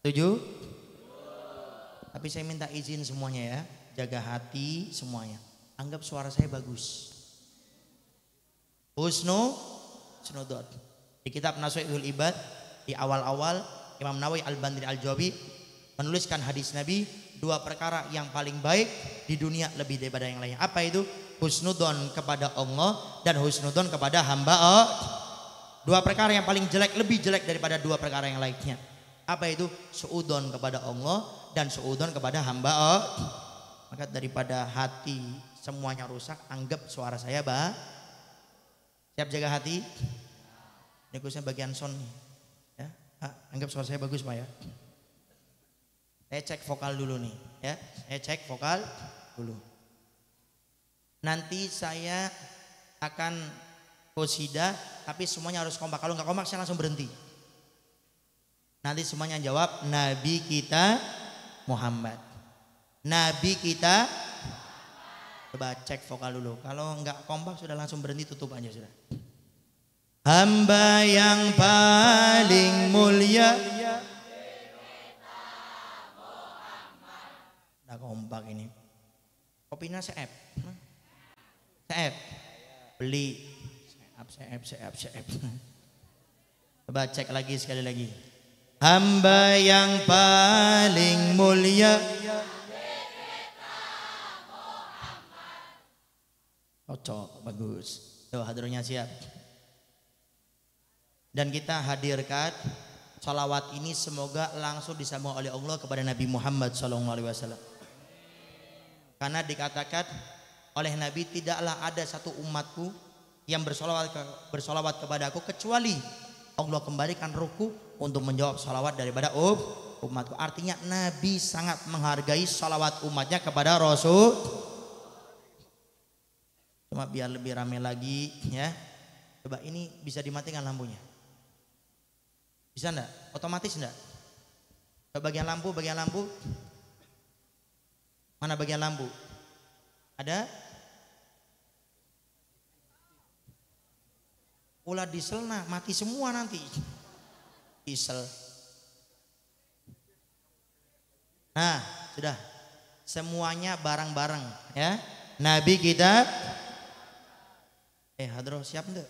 Setuju? Tapi saya minta izin semuanya ya, jaga hati semuanya. Anggap suara saya bagus. Husnu dot Di kitab Nasuhul Ibad di awal-awal Imam Nawawi Al-Bandri Al-Jawi menuliskan hadis Nabi dua perkara yang paling baik di dunia lebih daripada yang lainnya. Apa itu? Husnudon kepada Allah dan husnudon kepada hamba Allah. Dua perkara yang paling jelek lebih jelek daripada dua perkara yang lainnya. Apa itu? Suudon kepada Allah dan suudon kepada hamba Allah. Maka daripada hati semuanya rusak, anggap suara saya ba Siap jaga hati. Ini khususnya bagian son. Ya. Ah, anggap suara saya bagus Pak ya. Saya cek vokal dulu nih, ya. Saya cek vokal dulu. Nanti saya akan kosida, tapi semuanya harus kompak. Kalau nggak kompak, saya langsung berhenti. Nanti semuanya jawab Nabi kita Muhammad. Nabi kita Coba cek vokal dulu. Kalau nggak kompak sudah langsung berhenti tutup aja sudah. Hamba yang paling mulia ombak ini. Kopinya seep. Seep. Beli. Seep, seep, seep, seep. Coba cek lagi sekali lagi. Hamba yang paling mulia. Cocok, bagus. Tuh hadirnya siap. Dan kita hadirkan Salawat ini semoga langsung disambung oleh Allah kepada Nabi Muhammad SAW. Karena dikatakan oleh Nabi tidaklah ada satu umatku yang bersolawat ke, bersolawat kepadaku kecuali Allah kembalikan ruku untuk menjawab salawat daripada um, umatku. Artinya Nabi sangat menghargai salawat umatnya kepada Rasul. Cuma biar lebih ramai lagi ya. Coba ini bisa dimatikan lampunya. Bisa enggak? Otomatis enggak? Bagian lampu, bagian lampu. Mana bagian lambu? Ada? Ulah diesel nah mati semua nanti. Diesel. Nah, sudah. Semuanya barang-barang ya. Nabi kita Eh, hadroh siap enggak?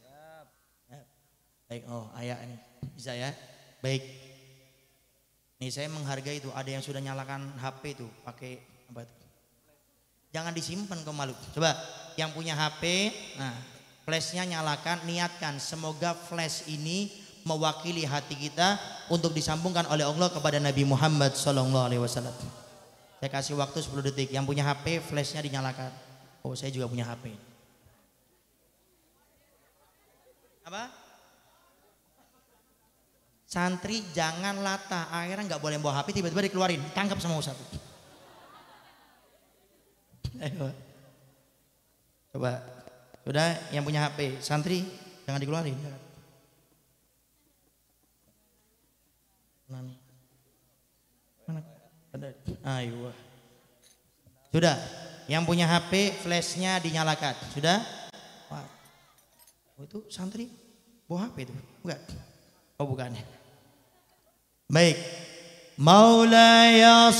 Siap. Baik, oh, ayah ini bisa ya. Baik. Ini saya menghargai itu, ada yang sudah nyalakan HP itu pakai apa itu? Jangan disimpan kau malu. Coba yang punya HP, nah flashnya nyalakan, niatkan semoga flash ini mewakili hati kita untuk disambungkan oleh Allah kepada Nabi Muhammad Sallallahu Alaihi Wasallam. Saya kasih waktu 10 detik. Yang punya HP, flashnya dinyalakan. Oh, saya juga punya HP. Apa? Santri jangan latah. Akhirnya nggak boleh bawa HP, tiba-tiba dikeluarin. Tangkap sama ustadz. Ayo. Coba. sudah yang punya HP, santri jangan dikeluarin. Mana? Mana? Ada. Ayo. Sudah. Yang punya HP flashnya dinyalakan. Sudah? Wah. Oh, itu santri bawa HP itu? enggak? Oh bukan. Baik.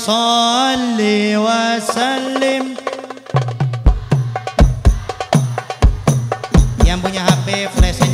salli wa sallim punya HP flash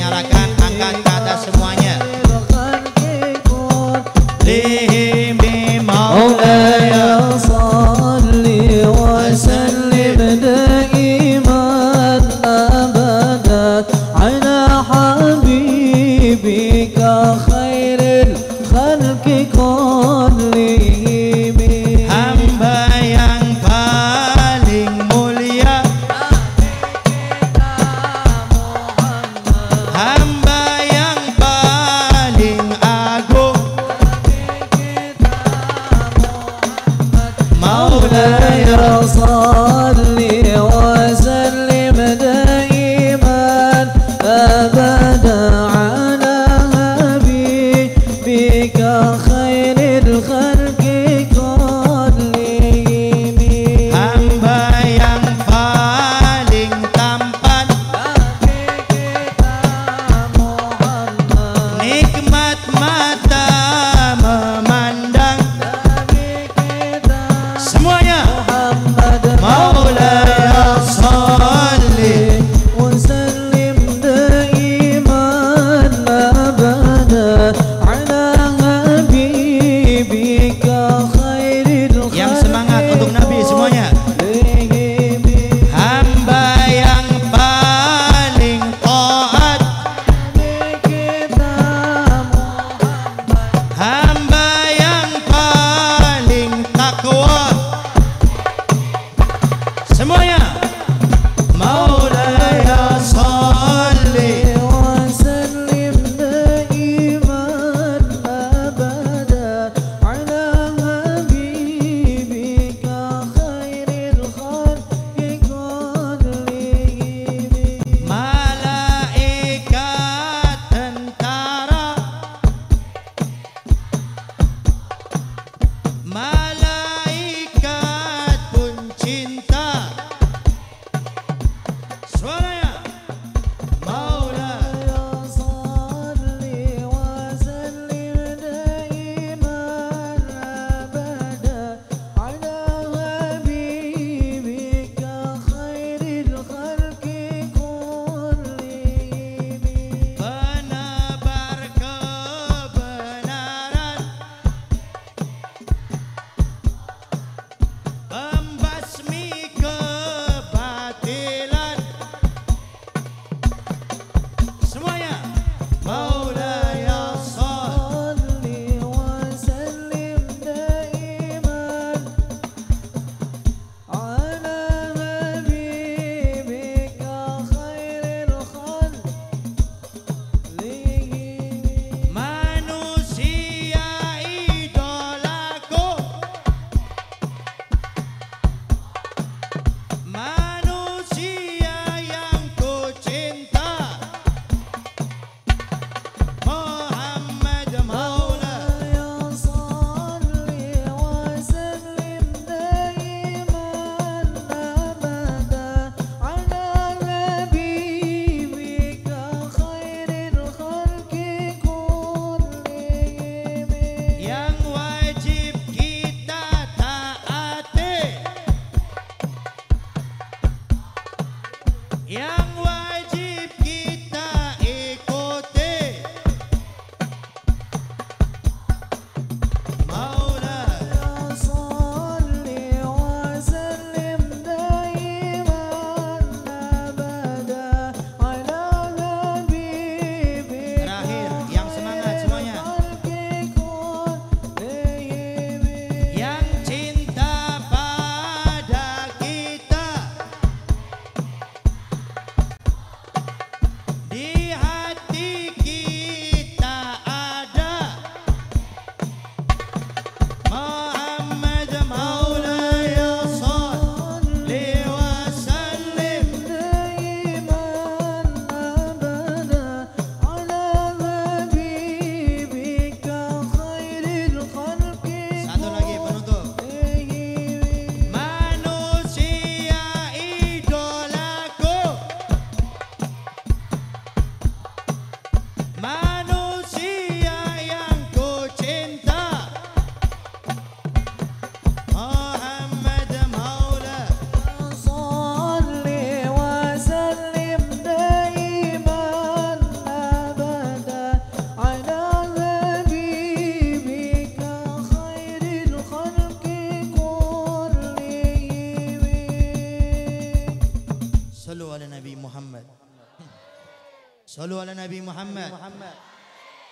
صلوا على نبي محمد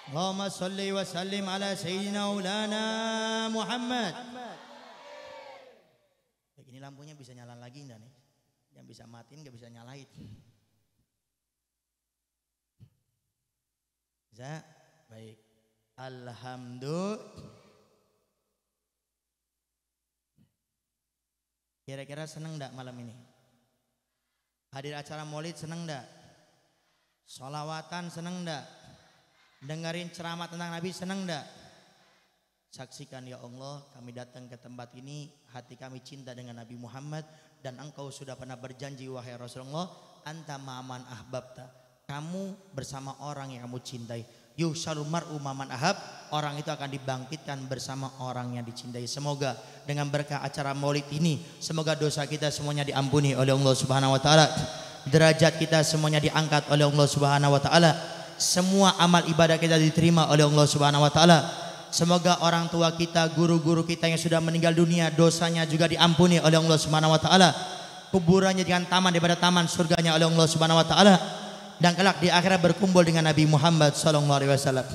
اللهم صل وسلم على سيدنا مولانا Muhammad. Begini lampunya bisa nyala lagi enggak nih? Yang bisa matiin enggak bisa nyalain. Bisa? Baik. Alhamdulillah. Kira-kira seneng enggak malam ini? Hadir acara maulid seneng enggak? Salawatan seneng ndak? Dengerin ceramah tentang Nabi seneng ndak? Saksikan ya Allah kami datang ke tempat ini Hati kami cinta dengan Nabi Muhammad Dan engkau sudah pernah berjanji wahai Rasulullah Anta ma'aman ahbabta Kamu bersama orang yang kamu cintai Yusalu mar'u ma'aman ahab Orang itu akan dibangkitkan bersama orang yang dicintai Semoga dengan berkah acara maulid ini Semoga dosa kita semuanya diampuni oleh Allah subhanahu wa ta'ala derajat kita semuanya diangkat oleh Allah Subhanahu wa taala. Semua amal ibadah kita diterima oleh Allah Subhanahu wa taala. Semoga orang tua kita, guru-guru kita yang sudah meninggal dunia, dosanya juga diampuni oleh Allah Subhanahu wa taala. Kuburannya dengan taman daripada taman surganya oleh Allah Subhanahu wa taala dan kelak di akhirat berkumpul dengan Nabi Muhammad sallallahu alaihi wasallam.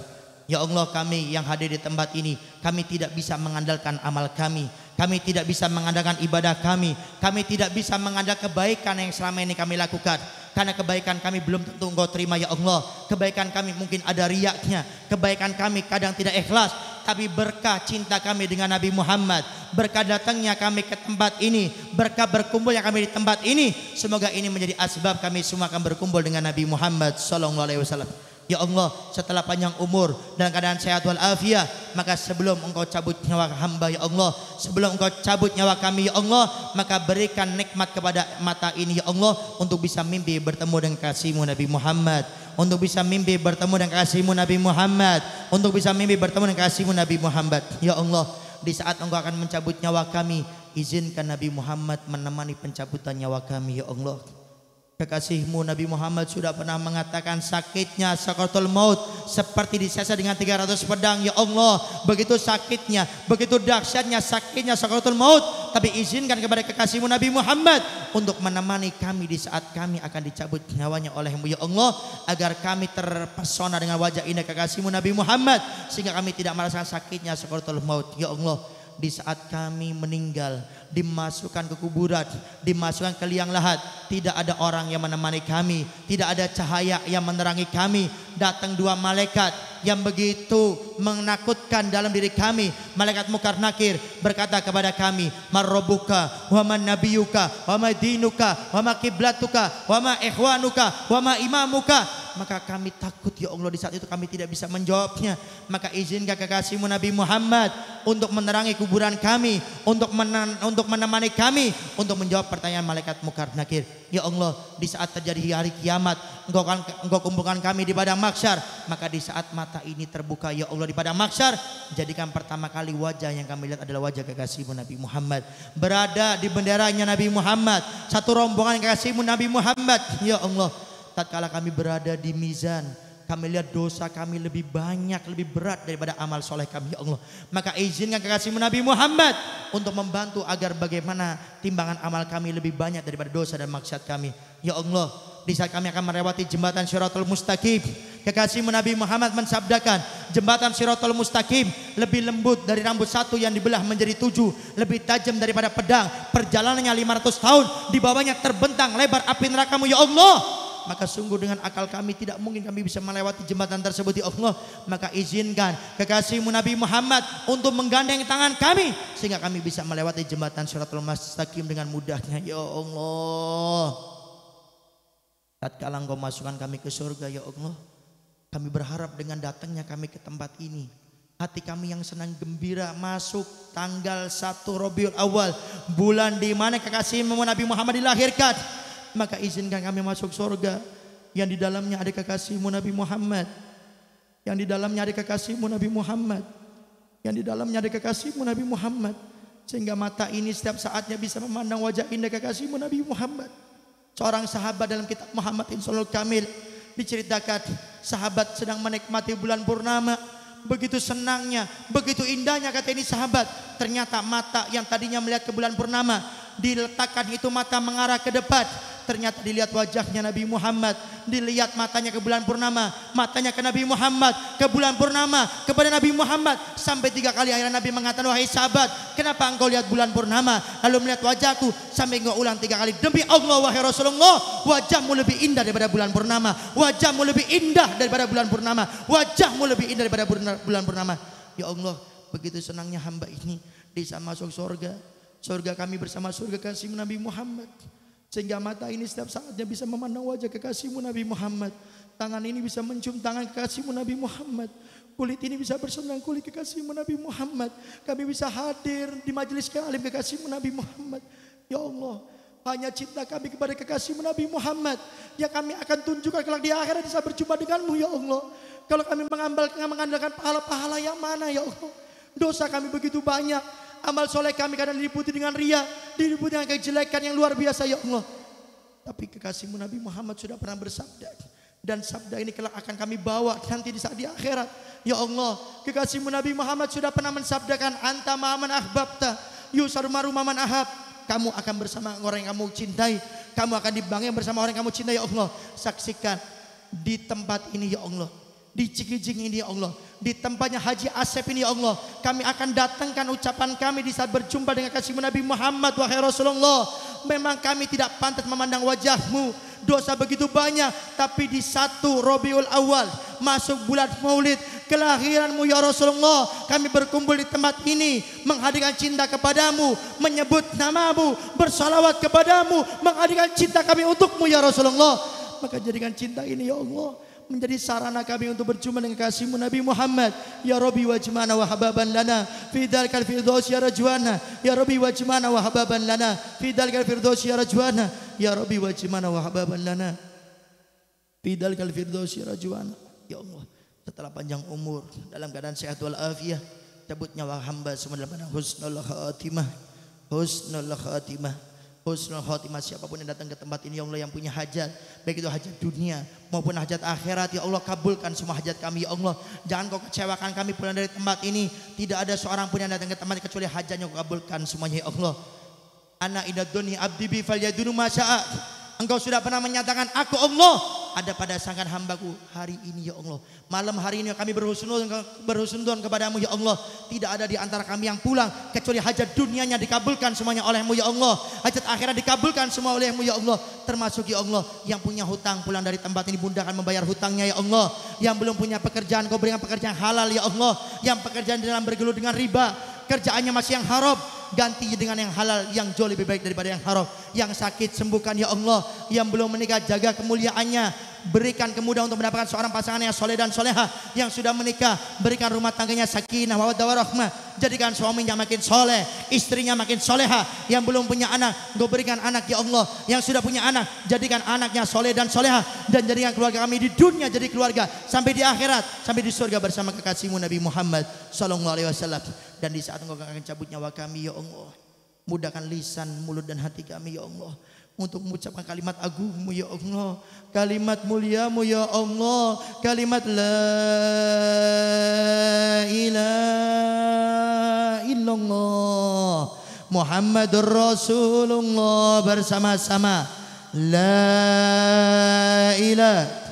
Ya Allah kami yang hadir di tempat ini Kami tidak bisa mengandalkan amal kami kami tidak bisa mengadakan ibadah kami. Kami tidak bisa mengadakan kebaikan yang selama ini kami lakukan. Karena kebaikan kami belum tentu engkau terima ya Allah. Kebaikan kami mungkin ada riaknya. Kebaikan kami kadang tidak ikhlas. Tapi berkah cinta kami dengan Nabi Muhammad. Berkah datangnya kami ke tempat ini. Berkah berkumpulnya kami di tempat ini. Semoga ini menjadi asbab kami semua akan berkumpul dengan Nabi Muhammad Sallallahu Alaihi Wasallam. Ya Allah, setelah panjang umur dan keadaan sehat walafiat, maka sebelum Engkau cabut nyawa hamba ya Allah, sebelum Engkau cabut nyawa kami ya Allah, maka berikan nikmat kepada mata ini ya Allah untuk bisa mimpi bertemu dengan kasihmu Nabi Muhammad, untuk bisa mimpi bertemu dengan kasihmu Nabi Muhammad, untuk bisa mimpi bertemu dengan kasihmu Nabi Muhammad. Ya Allah, di saat Engkau akan mencabut nyawa kami, izinkan Nabi Muhammad menemani pencabutan nyawa kami ya Allah. Kekasihmu Nabi Muhammad sudah pernah mengatakan sakitnya sakaratul maut seperti disesa dengan 300 pedang. Ya Allah, begitu sakitnya, begitu dahsyatnya sakitnya sakaratul maut. Tapi izinkan kepada kekasihmu Nabi Muhammad untuk menemani kami di saat kami akan dicabut nyawanya olehmu. Ya Allah, agar kami terpesona dengan wajah indah kekasihmu Nabi Muhammad. Sehingga kami tidak merasakan sakitnya sakaratul maut. Ya Allah, di saat kami meninggal dimasukkan ke kuburan, dimasukkan ke liang lahat. Tidak ada orang yang menemani kami, tidak ada cahaya yang menerangi kami. Datang dua malaikat yang begitu menakutkan dalam diri kami. Malaikat Mukar Nakir berkata kepada kami, "Marrobuka, wa man nabiyuka, wa ma dinuka, wa ma kiblatuka, wa ikhwanuka, wa imamuka." maka kami takut ya Allah di saat itu kami tidak bisa menjawabnya maka izinkan kekasihmu Nabi Muhammad untuk menerangi kuburan kami untuk menen untuk menemani kami untuk menjawab pertanyaan malaikat mukar nakir ya Allah di saat terjadi hari kiamat engkau kan engkau kumpulkan kami di padang maksyar maka di saat mata ini terbuka ya Allah di padang maksyar jadikan pertama kali wajah yang kami lihat adalah wajah kekasihmu Nabi Muhammad berada di benderanya Nabi Muhammad satu rombongan kekasihmu Nabi Muhammad ya Allah tatkala kami berada di mizan kami lihat dosa kami lebih banyak, lebih berat daripada amal soleh kami, ya Allah. Maka izinkan kekasihmu Nabi Muhammad untuk membantu agar bagaimana timbangan amal kami lebih banyak daripada dosa dan maksiat kami. Ya Allah, di saat kami akan melewati jembatan Syaratul Mustaqim, kekasihmu Nabi Muhammad mensabdakan, jembatan Syaratul Mustaqim lebih lembut dari rambut satu yang dibelah menjadi tujuh, lebih tajam daripada pedang, perjalanannya 500 tahun, di bawahnya terbentang lebar api nerakamu, ya Allah maka sungguh dengan akal kami tidak mungkin kami bisa melewati jembatan tersebut ya Allah maka izinkan kekasihmu Nabi Muhammad untuk menggandeng tangan kami sehingga kami bisa melewati jembatan suratul mustaqim dengan mudahnya ya Allah tatkala engkau masukkan kami ke surga ya Allah kami berharap dengan datangnya kami ke tempat ini hati kami yang senang gembira masuk tanggal 1 Rabiul Awal bulan di mana kekasihmu Nabi Muhammad dilahirkan maka izinkan kami masuk surga yang di dalamnya ada kekasihmu Nabi Muhammad yang di dalamnya ada kekasihmu Nabi Muhammad yang di dalamnya ada kekasihmu Nabi Muhammad sehingga mata ini setiap saatnya bisa memandang wajah indah kekasihmu Nabi Muhammad seorang sahabat dalam kitab Muhammad Insyaallah Kamil diceritakan sahabat sedang menikmati bulan purnama begitu senangnya, begitu indahnya kata ini sahabat. Ternyata mata yang tadinya melihat ke bulan purnama diletakkan itu mata mengarah ke depan Ternyata dilihat wajahnya Nabi Muhammad, dilihat matanya ke bulan purnama, matanya ke Nabi Muhammad, ke bulan purnama, kepada Nabi Muhammad sampai tiga kali akhirnya Nabi mengatakan wahai sahabat, kenapa engkau lihat bulan purnama lalu melihat wajahku sampai engkau ulang tiga kali demi Allah wahai Rasulullah, wajahmu lebih indah daripada bulan purnama, wajahmu lebih indah daripada bulan purnama, wajahmu lebih indah daripada bulan purnama. Ya Allah, begitu senangnya hamba ini bisa masuk surga. Surga kami bersama surga kasih Nabi Muhammad. Sehingga mata ini setiap saatnya bisa memandang wajah kekasihmu Nabi Muhammad. Tangan ini bisa mencium tangan kekasihmu Nabi Muhammad. Kulit ini bisa bersenang kulit kekasihmu Nabi Muhammad. Kami bisa hadir di majelis kealim kekasihmu Nabi Muhammad. Ya Allah, hanya cinta kami kepada kekasihmu Nabi Muhammad. Yang kami akan tunjukkan kelak di akhirat bisa berjumpa denganmu ya Allah. Kalau kami mengandalkan pahala-pahala yang mana ya Allah. Dosa kami begitu banyak. Amal soleh kami kadang diliputi dengan ria, diliputi dengan kejelekan yang luar biasa ya Allah. Tapi kekasihmu Nabi Muhammad sudah pernah bersabda. Dan sabda ini kelak akan kami bawa nanti di saat di akhirat. Ya Allah, kekasihmu Nabi Muhammad sudah pernah mensabdakan anta ma'aman ahbabta yusar maru maman ahab. Kamu akan bersama orang yang kamu cintai. Kamu akan dibangun bersama orang yang kamu cintai ya Allah. Saksikan di tempat ini ya Allah di Cikijing ini ya Allah, di tempatnya Haji Asep ini ya Allah, kami akan datangkan ucapan kami di saat berjumpa dengan kasihmu Nabi Muhammad wahai Rasulullah. Memang kami tidak pantas memandang wajahmu, dosa begitu banyak, tapi di satu Robiul Awal masuk bulan Maulid kelahiranmu ya Rasulullah kami berkumpul di tempat ini menghadirkan cinta kepadamu menyebut namamu bersalawat kepadamu menghadirkan cinta kami untukmu ya Rasulullah maka jadikan cinta ini ya Allah menjadi sarana kami untuk berjumpa dengan kasihmu Nabi Muhammad ya Rabbi wajmana wa hababan lana fidal dalkal firdaus ya rajwana ya Rabbi wajmana wa hababan lana fidal dalkal firdaus ya rajwana ya Rabbi wajmana wa hababan lana fidal dalkal firdaus ya rajwana ya Allah setelah panjang umur dalam keadaan sehat wal afiah cabut nyawa hamba semua dalam keadaan husnul khatimah husnul khatimah husnul khotimah siapapun yang datang ke tempat ini ya Allah yang punya hajat baik itu hajat dunia maupun hajat akhirat ya Allah kabulkan semua hajat kami ya Allah jangan kau kecewakan kami pulang dari tempat ini tidak ada seorang pun yang datang ke tempat ini kecuali hajatnya kau kabulkan semuanya ya Allah anak idaduni abdi bi fal engkau sudah pernah menyatakan aku Allah ada pada sangkar hambaku hari ini ya Allah. Malam hari ini kami berhusnudon, berhusnudon kepadamu ya Allah. Tidak ada di antara kami yang pulang kecuali hajat dunianya dikabulkan semuanya olehmu ya Allah. Hajat akhirat dikabulkan semua olehmu ya Allah. Termasuk ya Allah yang punya hutang pulang dari tempat ini bunda akan membayar hutangnya ya Allah. Yang belum punya pekerjaan kau berikan pekerjaan halal ya Allah. Yang pekerjaan dalam bergelut dengan riba kerjaannya masih yang haram ganti dengan yang halal yang jauh lebih baik daripada yang haram. Yang sakit sembuhkan ya Allah, yang belum menikah jaga kemuliaannya. Berikan kemudahan untuk mendapatkan seorang pasangan yang soleh dan soleha Yang sudah menikah Berikan rumah tangganya sakinah mawaddah warahmah Jadikan suaminya makin soleh Istrinya makin soleha Yang belum punya anak gue berikan anak ya Allah Yang sudah punya anak Jadikan anaknya soleh dan soleha Dan jadikan keluarga kami di dunia jadi keluarga Sampai di akhirat Sampai di surga bersama kekasihmu Nabi Muhammad Sallallahu alaihi wasallam Dan di saat engkau akan cabut nyawa kami ya Allah Allah. Mudahkan lisan, mulut dan hati kami ya Allah untuk mengucapkan kalimat agungmu ya Allah kalimat muliamu ya Allah kalimat la ilaha illallah Muhammad Rasulullah bersama-sama la ilaha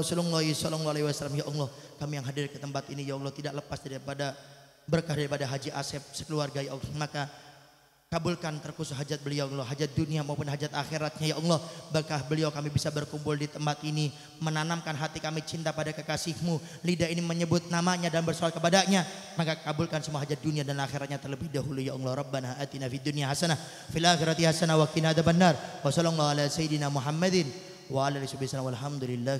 Rasulullah sallallahu alaihi wasallam, ya Allah, kami yang hadir ke tempat ini ya Allah tidak lepas daripada berkah daripada Haji Asep sekeluarga ya Allah. Maka Kabulkan terkhusus hajat beliau ya Allah, hajat dunia maupun hajat akhiratnya ya Allah. Berkah beliau kami bisa berkumpul di tempat ini, menanamkan hati kami cinta pada kekasihmu. Lidah ini menyebut namanya dan bersolat kepadanya. Maka kabulkan semua hajat dunia dan akhiratnya terlebih dahulu ya Allah. Rabbana atina fid dunya hasanah, fil akhirati hasanah wa qina adzabannar. sallallahu ala sayyidina Muhammadin وعلى اله وصحبه وسلم والحمد لله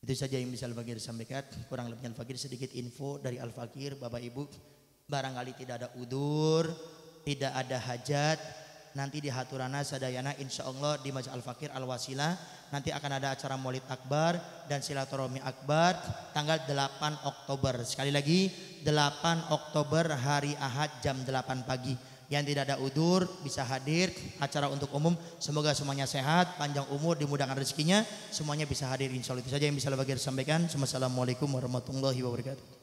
Itu saja yang bisa Al-Fakir sampaikan. Kurang lebihnya Al-Fakir sedikit info dari Al-Fakir, Bapak Ibu. Barangkali tidak ada udur, tidak ada hajat. Nanti di Haturana Sadayana insya Allah di Masjid Al-Fakir Al-Wasilah nanti akan ada acara Maulid Akbar dan silaturahmi Akbar tanggal 8 Oktober. Sekali lagi 8 Oktober hari Ahad jam 8 pagi. Yang tidak ada udur bisa hadir acara untuk umum. Semoga semuanya sehat, panjang umur, dimudahkan rezekinya. Semuanya bisa hadir insya Allah. Itu saja yang bisa saya sampaikan. Assalamualaikum warahmatullahi wabarakatuh.